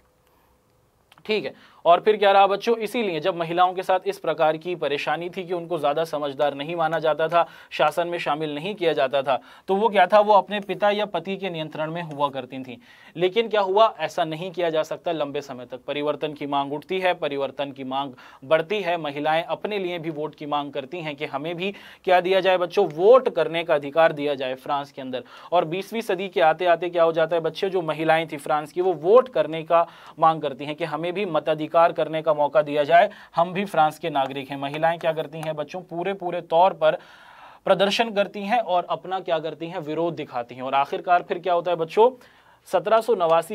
ठीक है और फिर क्या रहा बच्चों इसीलिए जब महिलाओं के साथ इस प्रकार की परेशानी थी कि उनको ज़्यादा समझदार नहीं माना जाता था शासन में शामिल नहीं किया जाता था तो वो क्या था वो अपने पिता या पति के नियंत्रण में हुआ करती थी लेकिन क्या हुआ ऐसा नहीं किया जा सकता लंबे समय तक परिवर्तन की मांग उठती है परिवर्तन की मांग बढ़ती है महिलाएं अपने लिए भी वोट की मांग करती हैं कि हमें भी क्या दिया जाए बच्चों वोट करने का अधिकार दिया जाए फ्रांस के अंदर और बीसवीं सदी के आते आते क्या हो जाता है बच्चे जो महिलाएं थी फ्रांस की वो वोट करने का मांग करती हैं कि हमें भी मताधिकार अधिकार करने का मौका दिया जाए हम भी फ्रांस के नागरिक हैं महिलाएं क्या करती हैं बच्चों पूरे पूरे तौर पर प्रदर्शन करती हैं और अपना क्या करती हैं विरोध दिखाती हैं और आखिरकार फिर क्या होता है बच्चों सत्रह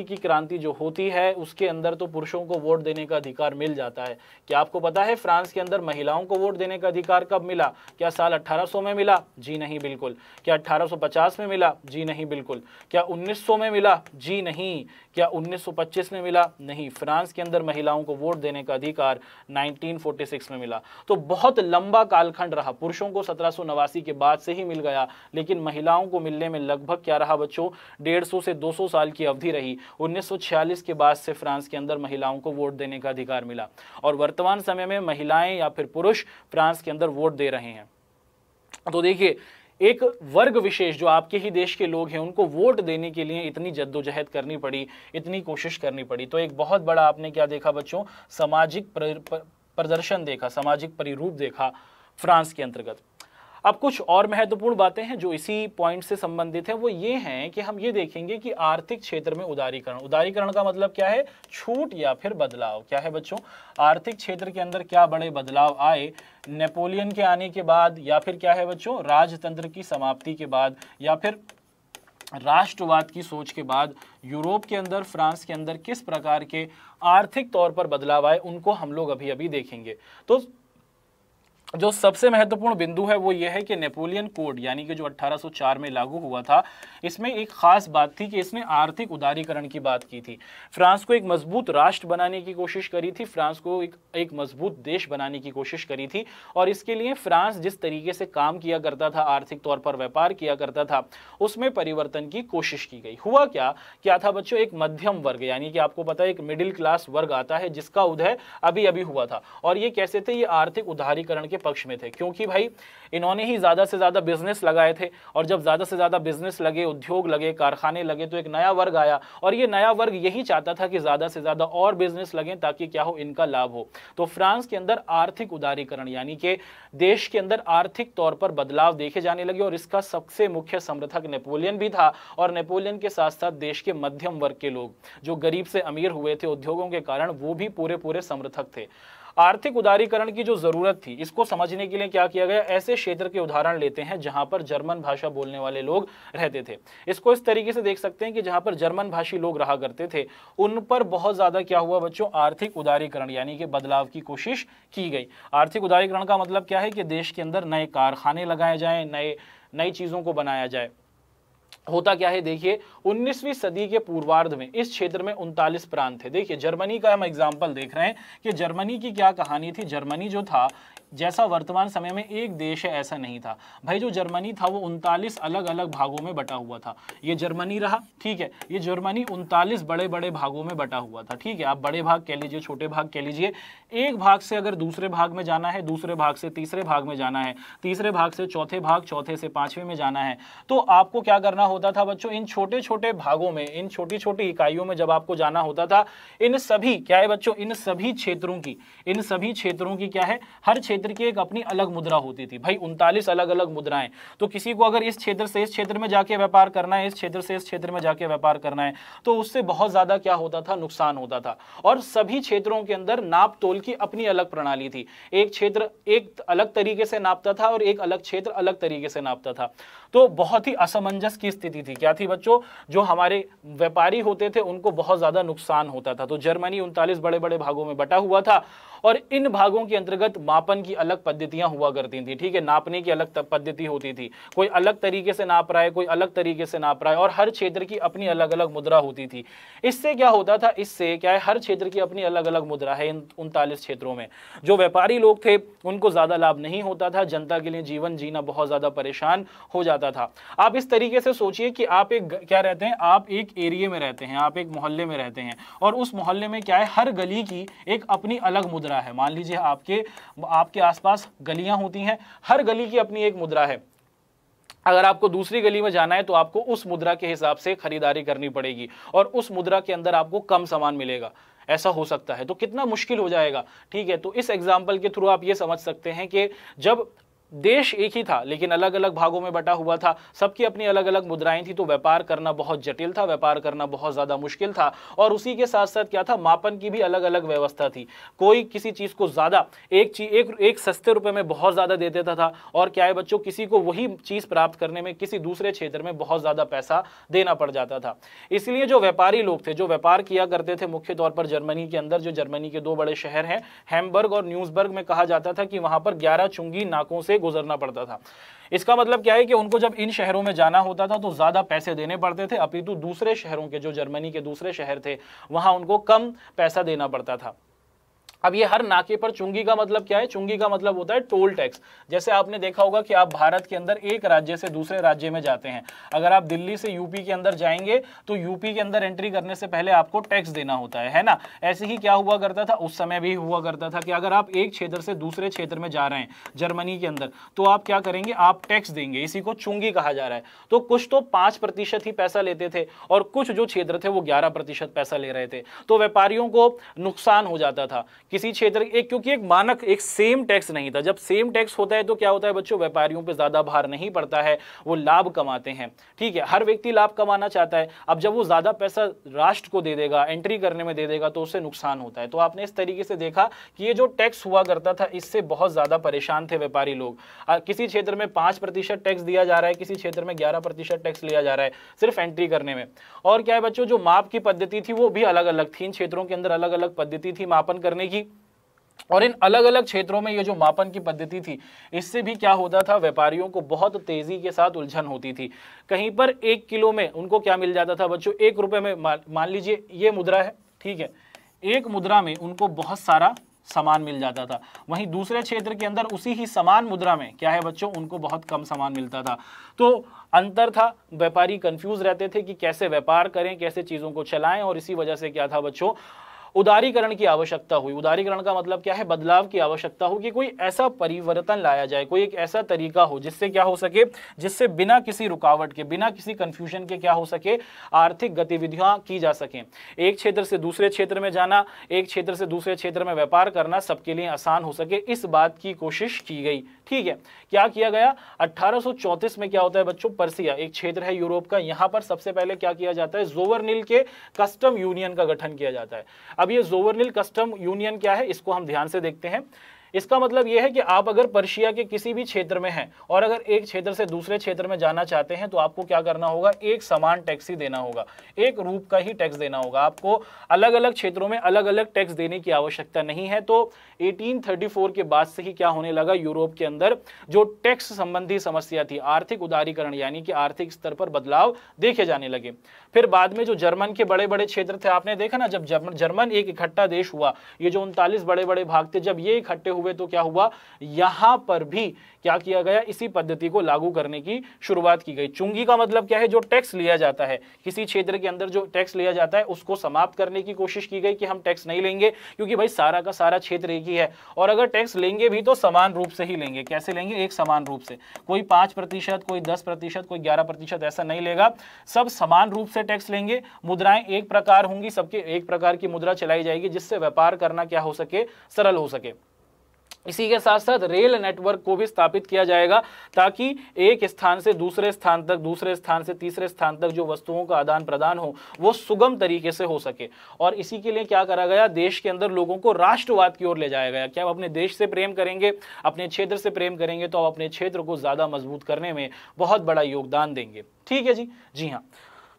की क्रांति जो होती है उसके अंदर तो पुरुषों को वोट देने का अधिकार मिल जाता है क्या आपको पता है फ्रांस के अंदर महिलाओं को वोट देने का अधिकार कब मिला क्या साल 1800 में मिला जी नहीं बिल्कुल क्या 1850 में मिला जी नहीं बिल्कुल क्या 1900 में मिला जी नहीं क्या 1925 में मिला नहीं फ्रांस के अंदर महिलाओं को वोट देने का अधिकार 1946 में मिला तो बहुत लंबा कालखंड रहा पुरुषों को सत्रह के बाद से ही मिल गया लेकिन महिलाओं को मिलने में लगभग क्या रहा बच्चों डेढ़ से दो साल की अवधि रही उन्नीस के बाद से फ्रांस के अंदर महिलाओं को वोट देने का अधिकार मिला और वर्तमान समय में महिलाएं या फिर पुरुष फ्रांस के अंदर वोट दे रहे हैं तो देखिए एक वर्ग विशेष जो आपके ही देश के लोग हैं उनको वोट देने के लिए इतनी जद्दोजहद करनी पड़ी इतनी कोशिश करनी पड़ी तो एक बहुत बड़ा आपने क्या देखा बच्चों सामाजिक प्रदर्शन देखा सामाजिक परिरूप देखा फ्रांस के अंतर्गत अब कुछ और महत्वपूर्ण बातें हैं जो इसी पॉइंट से संबंधित है वो ये हैं कि हम ये देखेंगे कि आर्थिक क्षेत्र में उदारीकरण उदारीकरण का मतलब क्या है छूट या फिर बदलाव क्या है बच्चों आर्थिक क्षेत्र के अंदर क्या बड़े बदलाव आए नेपोलियन के आने के बाद या फिर क्या है बच्चों राजतंत्र की समाप्ति के बाद या फिर राष्ट्रवाद की सोच के बाद यूरोप के अंदर फ्रांस के अंदर किस प्रकार के आर्थिक तौर पर बदलाव आए उनको हम लोग अभी अभी देखेंगे तो जो सबसे महत्वपूर्ण बिंदु है वो ये है कि नेपोलियन कोड यानी कि जो 1804 में लागू हुआ था इसमें एक खास बात थी कि इसने आर्थिक उदारीकरण की बात की थी फ्रांस को एक मजबूत राष्ट्र बनाने की कोशिश करी थी फ्रांस को एक एक मजबूत देश बनाने की कोशिश करी थी और इसके लिए फ्रांस जिस तरीके से काम किया करता था आर्थिक तौर पर व्यापार किया करता था उसमें परिवर्तन की कोशिश की गई हुआ क्या क्या था बच्चों एक मध्यम वर्ग यानी कि आपको पता है एक मिडिल क्लास वर्ग आता है जिसका उदय अभी अभी हुआ था और ये कैसे थे ये आर्थिक उदारीकरण के पक्ष में थे क्योंकि भाई इन्होंने ही ज़्यादा से ज़्यादा बिजनेस लगाए थे और जब ज़्यादा से ज़्यादा बिजनेस लगे उद्योग लगे कारखाने लगे तो एक नया वर्ग आया और ये नया वर्ग यही चाहता था कि ज़्यादा से ज़्यादा और बिजनेस लगे ताकि क्या हो इनका लाभ हो तो फ्रांस के अंदर आर्थिक उदारीकरण यानी कि देश के अंदर आर्थिक तौर पर बदलाव देखे जाने लगे और इसका सबसे मुख्य समर्थक नेपोलियन भी था और नेपोलियन के साथ साथ देश के मध्यम वर्ग के लोग जो गरीब से अमीर हुए थे उद्योगों के कारण वो भी पूरे पूरे समर्थक थे आर्थिक उदारीकरण की जो जरूरत थी इसको समझने के लिए क्या किया गया ऐसे क्षेत्र के उदाहरण लेते हैं जहां पर जर्मन भाषा बोलने वाले लोग रहते थे इसको इस तरीके से देख सकते हैं कि जहां पर जर्मन भाषी लोग रहा करते थे उन पर बहुत ज्यादा क्या हुआ बच्चों आर्थिक उदारीकरण यानी कि बदलाव की कोशिश की गई आर्थिक उदारीकरण का मतलब क्या है कि देश के अंदर नए कारखाने लगाए जाए नए नई चीज़ों को बनाया जाए होता क्या है देखिए 19वीं सदी के पूर्वार्ध में इस क्षेत्र में उनतालीस प्रांत थे देखिए जर्मनी का हम एग्जाम्पल देख रहे हैं कि जर्मनी की क्या कहानी थी जर्मनी जो था जैसा वर्तमान समय में एक देश है ऐसा नहीं था भाई जो जर्मनी था वो उनतालीस अलग अलग भागों में बटा हुआ था ये जर्मनी रहा ठीक है ये जर्मनी उनतालीस बड़े बड़े भागों में बटा हुआ था ठीक है आप बड़े भाग कह लीजिए छोटे भाग कह लीजिए एक भाग से अगर दूसरे भाग में जाना है दूसरे भाग से तीसरे भाग में जाना है तीसरे भाग से चौथे भाग चौथे से पांचवें में जाना है तो आपको क्या करना होता था बच्चों इन छोटे छोटे भागों में इन छोटी छोटी इकाइयों में जब आपको जाना होता था इन सभी क्या है बच्चों इन सभी क्षेत्रों की इन सभी क्षेत्रों की क्या है हर क्षेत्र की एक अपनी अलग मुद्रा होती थी भाई उनतालीस अलग अलग मुद्राएं तो किसी को अगर इस क्षेत्र से इस क्षेत्र में जाके व्यापार करना है इस क्षेत्र से इस क्षेत्र में जाके व्यापार करना है तो उससे बहुत ज्यादा क्या होता था नुकसान होता था और सभी क्षेत्रों के अंदर नाप तोल की अपनी अलग प्रणाली थी एक क्षेत्र एक अलग तरीके से नापता था और एक अलग क्षेत्र अलग तरीके से नापता था तो बहुत ही असमंजस की स्थिति थी क्या थी बच्चों जो हमारे व्यापारी होते थे उनको बहुत ज़्यादा नुकसान होता था तो जर्मनी उनतालीस बड़े बड़े भागों में बटा हुआ था और इन भागों के अंतर्गत मापन की अलग पद्धतियां हुआ करती थी ठीक है नापने की अलग पद्धति होती थी कोई अलग तरीके से नाप रहा है कोई अलग तरीके से नाप रहा है और हर क्षेत्र की अपनी अलग अलग मुद्रा होती थी इससे क्या होता था इससे क्या है हर क्षेत्र की अपनी अलग अलग मुद्रा है उनतालीस पुलिस क्षेत्रों में जो व्यापारी लोग थे उनको ज़्यादा लाभ नहीं होता था जनता के लिए जीवन जीना बहुत ज़्यादा परेशान हो जाता था आप इस तरीके से सोचिए कि आप एक क्या रहते हैं आप एक एरिए में रहते हैं आप एक मोहल्ले में रहते हैं और उस मोहल्ले में क्या है हर गली की एक अपनी अलग मुद्रा है मान लीजिए आपके आपके आसपास गलियां होती हैं हर गली की अपनी एक मुद्रा है अगर आपको दूसरी गली में जाना है तो आपको उस मुद्रा के हिसाब से खरीदारी करनी पड़ेगी और उस मुद्रा के अंदर आपको कम सामान मिलेगा ऐसा हो सकता है तो कितना मुश्किल हो जाएगा ठीक है तो इस एग्जाम्पल के थ्रू आप ये समझ सकते हैं कि जब देश एक ही था लेकिन अलग अलग भागों में बटा हुआ था सबकी अपनी अलग अलग मुद्राएं थी तो व्यापार करना बहुत जटिल था व्यापार करना बहुत ज़्यादा मुश्किल था और उसी के साथ साथ क्या था मापन की भी अलग अलग व्यवस्था थी कोई किसी चीज़ को ज़्यादा एक चीज एक, एक सस्ते रुपये में बहुत ज़्यादा दे देता था और क्या है बच्चों किसी को वही चीज़ प्राप्त करने में किसी दूसरे क्षेत्र में बहुत ज़्यादा पैसा देना पड़ जाता था इसलिए जो व्यापारी लोग थे जो व्यापार किया करते थे मुख्य तौर पर जर्मनी के अंदर जो जर्मनी के दो बड़े शहर हैं हेमबर्ग और न्यूजबर्ग में कहा जाता था कि वहाँ पर ग्यारह चुंगी नाकों से गुजरना पड़ता था इसका मतलब क्या है कि उनको जब इन शहरों में जाना होता था तो ज़्यादा पैसे देने पड़ते थे अपितु दूसरे शहरों के जो जर्मनी के दूसरे शहर थे वहां उनको कम पैसा देना पड़ता था अब ये हर नाके पर चुंगी का मतलब क्या है चुंगी का मतलब होता है टोल टैक्स जैसे आपने देखा होगा कि आप भारत के अंदर एक राज्य से दूसरे राज्य में जाते हैं अगर आप दिल्ली से यूपी के अंदर जाएंगे तो यूपी के अंदर एंट्री करने से पहले आपको टैक्स देना होता है है ना ऐसे ही क्या हुआ करता था उस समय भी हुआ करता था कि अगर आप एक क्षेत्र से दूसरे क्षेत्र में जा रहे हैं जर्मनी के अंदर तो आप क्या करेंगे आप टैक्स देंगे इसी को चुंगी कहा जा रहा है तो कुछ तो पांच ही पैसा लेते थे और कुछ जो क्षेत्र थे वो ग्यारह पैसा ले रहे थे तो व्यापारियों को नुकसान हो जाता था किसी क्षेत्र एक क्योंकि एक मानक एक सेम टैक्स नहीं था जब सेम टैक्स होता है तो क्या होता है बच्चों व्यापारियों पर ज्यादा भार नहीं पड़ता है वो लाभ कमाते हैं ठीक है हर व्यक्ति लाभ कमाना चाहता है अब जब वो ज्यादा पैसा राष्ट्र को दे देगा एंट्री करने में दे देगा तो उससे नुकसान होता है तो आपने इस तरीके से देखा कि ये जो टैक्स हुआ करता था इससे बहुत ज्यादा परेशान थे व्यापारी लोग किसी क्षेत्र में पांच प्रतिशत टैक्स दिया जा रहा है किसी क्षेत्र में ग्यारह प्रतिशत टैक्स लिया जा रहा है सिर्फ एंट्री करने में और क्या है बच्चों जो माप की पद्धति थी वो भी अलग अलग थी इन क्षेत्रों के अंदर अलग अलग पद्धति थी मापन करने की और इन अलग अलग क्षेत्रों में ये जो मापन की पद्धति थी इससे भी क्या होता था व्यापारियों को बहुत तेजी के साथ उलझन होती थी कहीं पर एक किलो में उनको क्या मिल जाता था बच्चों एक रुपए में मान लीजिए ये मुद्रा है ठीक है एक मुद्रा में उनको बहुत सारा सामान मिल जाता था वहीं दूसरे क्षेत्र के अंदर उसी ही समान मुद्रा में क्या है बच्चों उनको बहुत कम सामान मिलता था तो अंतर था व्यापारी कंफ्यूज रहते थे कि कैसे व्यापार करें कैसे चीज़ों को चलाएं और इसी वजह से क्या था बच्चों उदारीकरण की आवश्यकता हुई उदारीकरण का मतलब क्या है बदलाव की आवश्यकता हो कि कोई ऐसा परिवर्तन लाया जाए कोई एक ऐसा तरीका हो जिससे क्या हो सके जिससे बिना किसी रुकावट के बिना किसी कंफ्यूजन के क्या हो सके आर्थिक गतिविधियां की जा सके एक क्षेत्र से दूसरे क्षेत्र में जाना एक क्षेत्र से दूसरे क्षेत्र में व्यापार करना सबके लिए आसान हो सके इस बात की कोशिश की गई ठीक है क्या किया गया अठारह में क्या होता है बच्चों परसिया एक क्षेत्र है यूरोप का यहां पर सबसे पहले क्या किया जाता है जोवरनिल के कस्टम यूनियन का गठन किया जाता है अब ये जोवरनिल कस्टम यूनियन क्या है इसको हम ध्यान से देखते हैं इसका मतलब यह है कि आप अगर पर्शिया के किसी भी क्षेत्र में हैं और अगर एक क्षेत्र से दूसरे क्षेत्र में जाना चाहते हैं तो आपको क्या करना होगा एक समान टैक्स ही देना होगा एक रूप का ही टैक्स देना होगा आपको अलग अलग क्षेत्रों में अलग अलग टैक्स देने की आवश्यकता नहीं है तो एटीन के बाद से ही क्या होने लगा यूरोप के अंदर जो टैक्स संबंधी समस्या थी आर्थिक उदारीकरण यानी कि आर्थिक स्तर पर बदलाव देखे जाने लगे फिर बाद में जो जर्मन के बड़े बड़े क्षेत्र थे आपने देखा ना जब जर्मन एक इकट्ठा देश हुआ ये जो उनतालीस बड़े बड़े भाग थे जब ये इकट्ठे हुए हुए तो क्या हुआ यहां पर भी क्या किया गया इसी पद्धति को लागू करने की शुरुआत की गई चुंगी का मतलब क्या है जो टैक्स लिया जाता है किसी क्षेत्र के अंदर जो टैक्स लिया जाता है उसको समाप्त करने की कोशिश की गई कि हम टैक्स नहीं लेंगे क्योंकि भाई सारा का सारा क्षेत्र एक ही है और अगर टैक्स लेंगे भी तो समान रूप से ही लेंगे कैसे लेंगे एक समान रूप से कोई पांच प्रतिशत कोई दस प्रतिशत कोई ग्यारह प्रतिशत ऐसा नहीं लेगा सब समान रूप से टैक्स लेंगे मुद्राएं एक प्रकार होंगी सबके एक प्रकार की मुद्रा चलाई जाएगी जिससे व्यापार करना क्या हो सके सरल हो सके इसी के साथ साथ रेल नेटवर्क को भी स्थापित किया जाएगा ताकि एक स्थान से दूसरे स्थान तक दूसरे स्थान से तीसरे स्थान तक जो वस्तुओं का आदान प्रदान हो वो सुगम तरीके से हो सके और इसी के लिए क्या करा गया देश के अंदर लोगों को राष्ट्रवाद की ओर ले जाया गया क्या आप अपने देश से प्रेम करेंगे अपने क्षेत्र से प्रेम करेंगे तो आप अपने क्षेत्र को ज़्यादा मजबूत करने में बहुत बड़ा योगदान देंगे ठीक है जी जी हाँ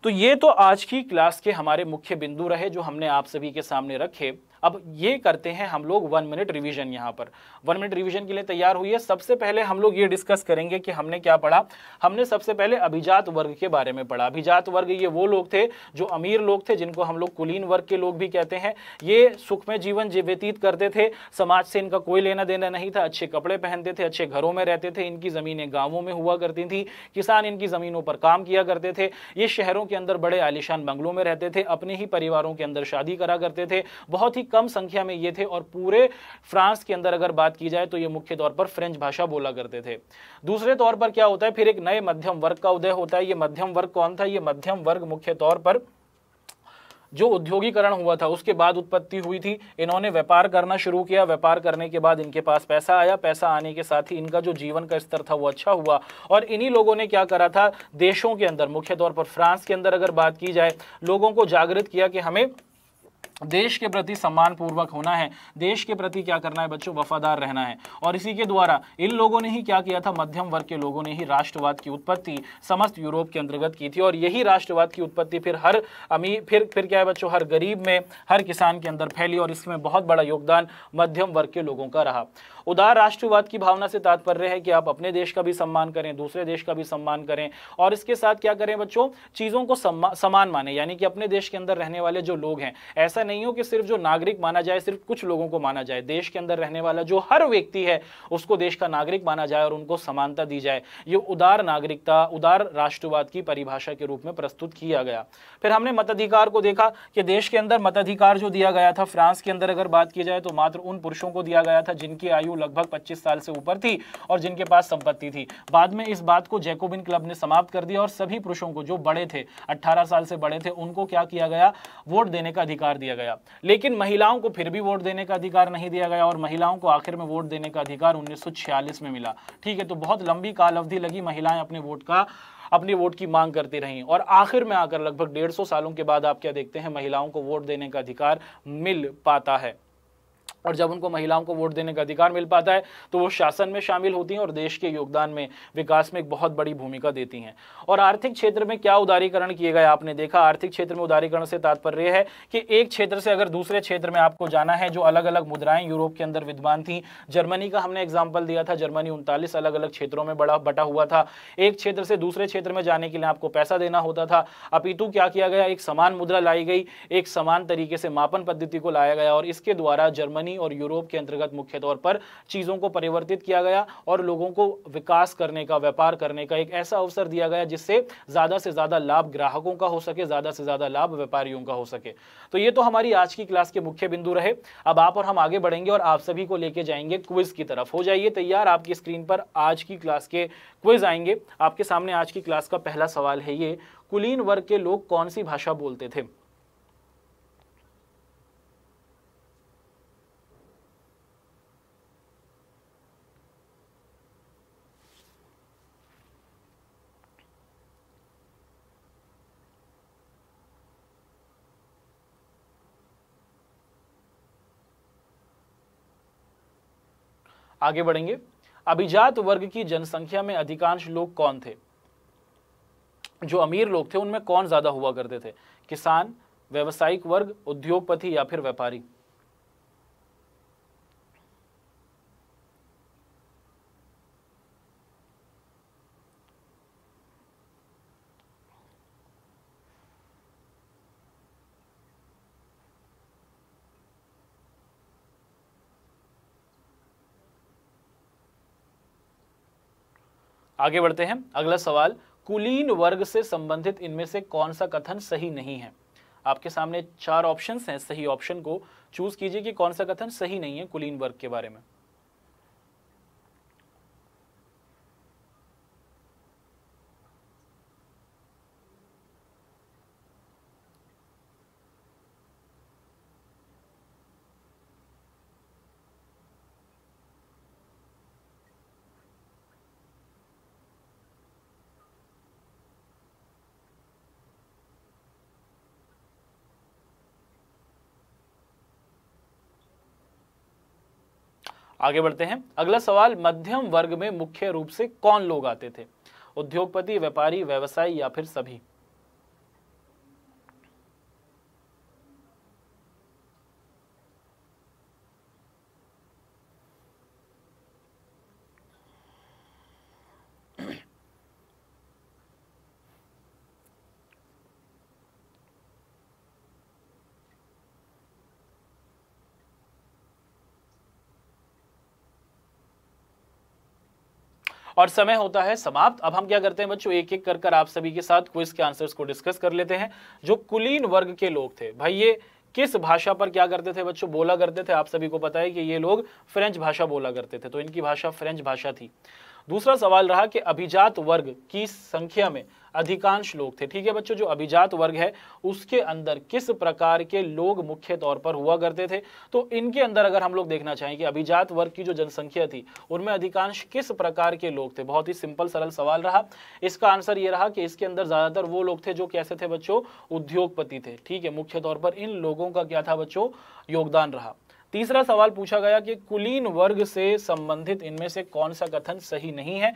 तो ये तो आज की क्लास के हमारे मुख्य बिंदु रहे जो हमने आप सभी के सामने रखे अब ये करते हैं हम लोग वन मिनट रिविजन यहाँ पर वन मिनट रिविजन के लिए तैयार हुई है सबसे पहले हम लोग ये डिस्कस करेंगे कि हमने क्या पढ़ा हमने सबसे पहले अभिजात वर्ग के बारे में पढ़ा अभिजात वर्ग ये वो लोग थे जो अमीर लोग थे जिनको हम लोग कुलीन वर्ग के लोग भी कहते हैं ये सुख में जीवन व्यतीत करते थे समाज से इनका कोई लेना देना नहीं था अच्छे कपड़े पहनते थे अच्छे घरों में रहते थे इनकी ज़मीनें गाँवों में हुआ करती थी किसान इनकी ज़मीनों पर काम किया करते थे ये शहरों के अंदर बड़े आलिशान बंगलों में रहते थे अपने ही परिवारों के अंदर शादी करा करते थे बहुत ही कम संख्या में ये थे और पूरे फ्रांस के अंदर अगर बात की जाए तो ये मुख्य तौर पर फ्रेंच भाषा बोला करते थे दूसरे तौर पर क्या होता है फिर एक नए मध्यम वर्ग का उदय होता है ये मध्यम वर्ग कौन था ये मध्यम वर्ग मुख्य तौर पर जो उद्योगीकरण हुआ था उसके बाद उत्पत्ति हुई थी इन्होंने व्यापार करना शुरू किया व्यापार करने के बाद इनके पास पैसा आया पैसा आने के साथ ही इनका जो जीवन का स्तर था वो अच्छा हुआ और इन्हीं लोगों ने क्या करा था देशों के अंदर मुख्य तौर पर फ्रांस के अंदर अगर बात की जाए लोगों को जागृत किया कि हमें देश के प्रति सम्मान पूर्वक होना है देश के प्रति क्या करना है बच्चों वफादार रहना है और इसी के द्वारा इन लोगों ने ही क्या किया था मध्यम वर्ग के लोगों ने ही राष्ट्रवाद की उत्पत्ति समस्त यूरोप के अंतर्गत की थी और यही राष्ट्रवाद की उत्पत्ति फिर हर अमीर फिर फिर क्या है बच्चों हर गरीब में हर किसान के अंदर फैली और इसमें बहुत बड़ा योगदान मध्यम वर्ग के लोगों का रहा उदार राष्ट्रवाद की भावना से तात्पर्य है कि आप अपने देश का भी सम्मान करें दूसरे देश का भी सम्मान करें और इसके साथ क्या करें बच्चों चीज़ों को समान माने यानी कि अपने देश के अंदर रहने वाले जो लोग हैं ऐसा नहीं हो कि सिर्फ जो नागरिक माना जाए सिर्फ कुछ लोगों को माना जाए देश के अंदर रहने वाला जो हर व्यक्ति है उसको देश का नागरिक माना जाए और उनको समानता दी जाए ये उदार नागरिकता उदार राष्ट्रवाद की परिभाषा के रूप में प्रस्तुत किया गया फिर हमने मताधिकार को देखा कि देश के अंदर मताधिकार जो दिया गया था फ्रांस के अंदर अगर बात की जाए तो मात्र उन पुरुषों को दिया गया था जिनकी आयु लगभग 25 साल से ऊपर थी और जिनके पास संपत्ति थी बाद में इस बात को जैकोबिन क्लब ने समाप्त कर दिया और सभी पुरुषों को जो बड़े थे 18 साल से बड़े थे उनको क्या किया गया वोट देने का अधिकार दिया गया लेकिन महिलाओं को फिर भी वोट देने का अधिकार नहीं दिया गया और महिलाओं को आखिर में वोट देने का अधिकार उन्नीस में मिला ठीक है तो बहुत लंबी काल अवधि लगी महिलाएं अपने वोट का अपने वोट की मांग करती रहीं और आखिर में आकर लगभग डेढ़ सौ सालों के बाद आप क्या देखते हैं महिलाओं को वोट देने का अधिकार मिल पाता है और जब उनको महिलाओं को वोट देने का अधिकार मिल पाता है तो वो शासन में शामिल होती हैं और देश के योगदान में विकास में एक बहुत बड़ी भूमिका देती हैं और आर्थिक क्षेत्र में क्या उदारीकरण किए गए आपने देखा आर्थिक क्षेत्र में उदारीकरण से तात्पर्य है कि एक क्षेत्र से अगर दूसरे क्षेत्र में आपको जाना है जो अलग अलग मुद्राएं यूरोप के अंदर विद्वान थी जर्मनी का हमने एग्जाम्पल दिया था जर्मनी उनतालीस अलग अलग क्षेत्रों में बड़ा बटा हुआ था एक क्षेत्र से दूसरे क्षेत्र में जाने के लिए आपको पैसा देना होता था अपितु क्या किया गया एक समान मुद्रा लाई गई एक समान तरीके से मापन पद्धति को लाया गया और इसके द्वारा जर्मनी जर्मनी और यूरोप के अंतर्गत मुख्य तौर पर चीज़ों को परिवर्तित किया गया और लोगों को विकास करने का व्यापार करने का एक ऐसा अवसर दिया गया जिससे ज़्यादा से ज़्यादा लाभ ग्राहकों का हो सके ज़्यादा से ज़्यादा लाभ व्यापारियों का हो सके तो ये तो हमारी आज की क्लास के मुख्य बिंदु रहे अब आप और हम आगे बढ़ेंगे और आप सभी को लेके जाएंगे क्विज की तरफ हो जाइए तैयार आपकी स्क्रीन पर आज की क्लास के क्विज आएंगे आपके सामने आज की क्लास का पहला सवाल है ये कुलीन वर्ग के लोग कौन सी भाषा बोलते थे आगे बढ़ेंगे अभिजात वर्ग की जनसंख्या में अधिकांश लोग कौन थे जो अमीर लोग थे उनमें कौन ज़्यादा हुआ करते थे किसान व्यावसायिक वर्ग उद्योगपति या फिर व्यापारी आगे बढ़ते हैं अगला सवाल कुलीन वर्ग से संबंधित इनमें से कौन सा कथन सही नहीं है आपके सामने चार ऑप्शंस हैं सही ऑप्शन को चूज कीजिए कि कौन सा कथन सही नहीं है कुलीन वर्ग के बारे में आगे बढ़ते हैं अगला सवाल मध्यम वर्ग में मुख्य रूप से कौन लोग आते थे उद्योगपति व्यापारी व्यवसायी या फिर सभी और समय होता है समाप्त अब हम क्या करते हैं बच्चों एक एक कर कर आप सभी के साथ क्विज के आंसर्स को डिस्कस कर लेते हैं जो कुलीन वर्ग के लोग थे भाई ये किस भाषा पर क्या करते थे बच्चों बोला करते थे आप सभी को पता है कि ये लोग फ्रेंच भाषा बोला करते थे तो इनकी भाषा फ्रेंच भाषा थी दूसरा सवाल रहा कि अभिजात वर्ग की संख्या में अधिकांश लोग थे ठीक है बच्चों जो अभिजात वर्ग है उसके अंदर किस प्रकार के लोग मुख्य तौर पर हुआ करते थे तो इनके अंदर अगर हम लोग देखना चाहें कि अभिजात वर्ग की जो जनसंख्या थी उनमें अधिकांश किस प्रकार के लोग थे बहुत ही सिंपल सरल सवाल रहा इसका आंसर ये रहा कि इसके अंदर ज़्यादातर वो लोग थे जो कैसे थे बच्चों उद्योगपति थे ठीक है मुख्य तौर पर इन लोगों का क्या था बच्चों योगदान रहा तीसरा सवाल पूछा गया कि कुलीन वर्ग से संबंधित इनमें से कौन सा कथन सही नहीं है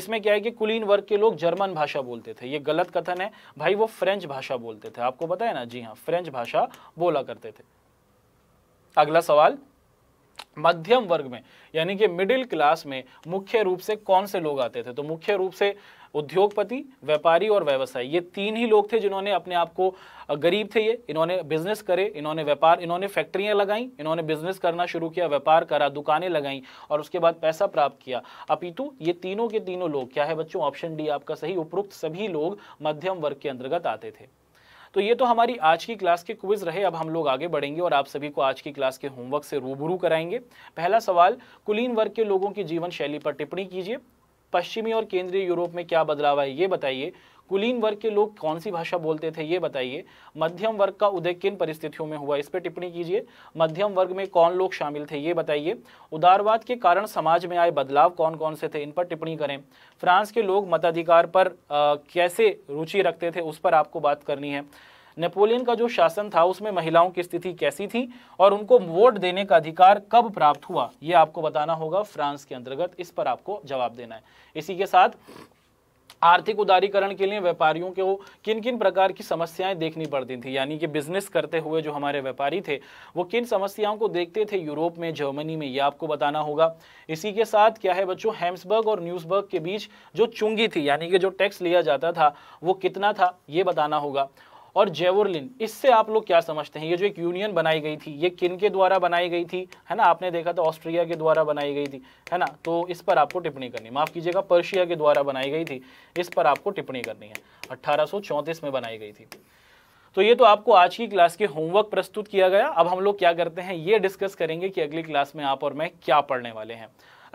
इसमें क्या है कि कुलीन वर्ग के लोग जर्मन भाषा बोलते थे ये गलत कथन है भाई वो फ्रेंच भाषा बोलते थे आपको पता है ना जी हाँ फ्रेंच भाषा बोला करते थे अगला सवाल मध्यम वर्ग में यानी कि मिडिल क्लास में मुख्य रूप से कौन से लोग आते थे तो मुख्य रूप से उद्योगपति व्यापारी और व्यवसायी ये तीन ही लोग थे जिन्होंने अपने आप को गरीब थे ये इन्होंने बिजनेस करे इन्होंने व्यापार इन्होंने फैक्ट्रियां लगाई इन्होंने बिजनेस करना शुरू किया व्यापार करा दुकानें लगाई और उसके बाद पैसा प्राप्त किया अपितु ये तीनों के तीनों लोग क्या है बच्चों ऑप्शन डी आपका सही उपरोक्त सभी लोग मध्यम वर्ग के अंतर्गत आते थे तो ये तो हमारी आज की क्लास के क्विज रहे अब हम लोग आगे बढ़ेंगे और आप सभी को आज की क्लास के होमवर्क से रूबरू कराएंगे पहला सवाल कुलीन वर्ग के लोगों की जीवन शैली पर टिप्पणी कीजिए पश्चिमी और केंद्रीय यूरोप में क्या बदलाव है ये बताइए कुलीन वर्ग के लोग कौन सी भाषा बोलते थे ये बताइए मध्यम वर्ग का उदय किन परिस्थितियों में हुआ इस पर टिप्पणी कीजिए मध्यम वर्ग में कौन लोग शामिल थे ये बताइए उदारवाद के कारण समाज में आए बदलाव कौन कौन से थे इन पर टिप्पणी करें फ्रांस के लोग मताधिकार पर आ, कैसे रुचि रखते थे उस पर आपको बात करनी है नेपोलियन का जो शासन था उसमें महिलाओं की स्थिति कैसी थी और उनको वोट देने का अधिकार कब प्राप्त हुआ ये आपको बताना होगा फ्रांस के अंतर्गत इस पर आपको जवाब देना है इसी के साथ आर्थिक उदारीकरण के लिए व्यापारियों को किन किन प्रकार की समस्याएं देखनी पड़ती थी यानी कि बिजनेस करते हुए जो हमारे व्यापारी थे वो किन समस्याओं को देखते थे यूरोप में जर्मनी में ये आपको बताना होगा इसी के साथ क्या है बच्चों हेम्सबर्ग और न्यूज़बर्ग के बीच जो चुंगी थी यानी कि जो टैक्स लिया जाता था वो कितना था ये बताना होगा और जेवरलिन इससे आप लोग क्या समझते हैं ये जो एक यूनियन बनाई गई थी ये किन के द्वारा बनाई गई थी है ना आपने देखा था तो ऑस्ट्रिया के द्वारा बनाई गई थी है ना तो इस पर आपको टिप्पणी करनी माफ़ कीजिएगा पर्शिया के द्वारा बनाई गई थी इस पर आपको टिप्पणी करनी है अट्ठारह में बनाई गई थी तो ये तो आपको आज की क्लास के होमवर्क प्रस्तुत किया गया अब हम लोग क्या करते हैं ये डिस्कस करेंगे कि अगली क्लास में आप और मैं क्या पढ़ने वाले हैं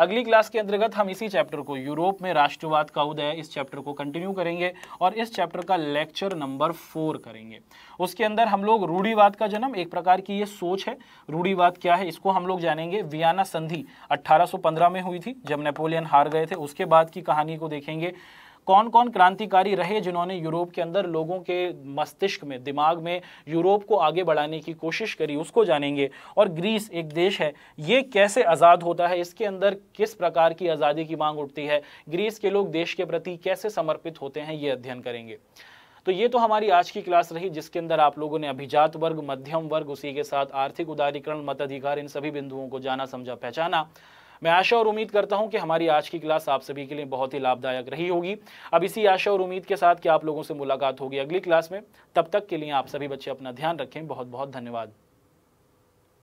अगली क्लास के अंतर्गत हम इसी चैप्टर को यूरोप में राष्ट्रवाद का उदय इस चैप्टर को कंटिन्यू करेंगे और इस चैप्टर का लेक्चर नंबर फोर करेंगे उसके अंदर हम लोग रूढ़ीवाद का जन्म एक प्रकार की ये सोच है रूढ़ीवाद क्या है इसको हम लोग जानेंगे वियाना संधि अट्ठारह में हुई थी जब नेपोलियन हार गए थे उसके बाद की कहानी को देखेंगे कौन कौन क्रांतिकारी रहे जिन्होंने यूरोप के अंदर लोगों के मस्तिष्क में दिमाग में यूरोप को आगे बढ़ाने की कोशिश करी उसको जानेंगे और ग्रीस एक देश है ये कैसे आज़ाद होता है इसके अंदर किस प्रकार की आज़ादी की मांग उठती है ग्रीस के लोग देश के प्रति कैसे समर्पित होते हैं ये अध्ययन करेंगे तो ये तो हमारी आज की क्लास रही जिसके अंदर आप लोगों ने अभिजात वर्ग मध्यम वर्ग उसी के साथ आर्थिक उदारीकरण मताधिकार इन सभी बिंदुओं को जाना समझा पहचाना मैं आशा और उम्मीद करता हूँ कि हमारी आज की क्लास आप सभी के लिए बहुत ही लाभदायक रही होगी अब इसी आशा और उम्मीद के साथ कि आप लोगों से मुलाकात होगी अगली क्लास में तब तक के लिए आप सभी बच्चे अपना ध्यान रखें बहुत बहुत धन्यवाद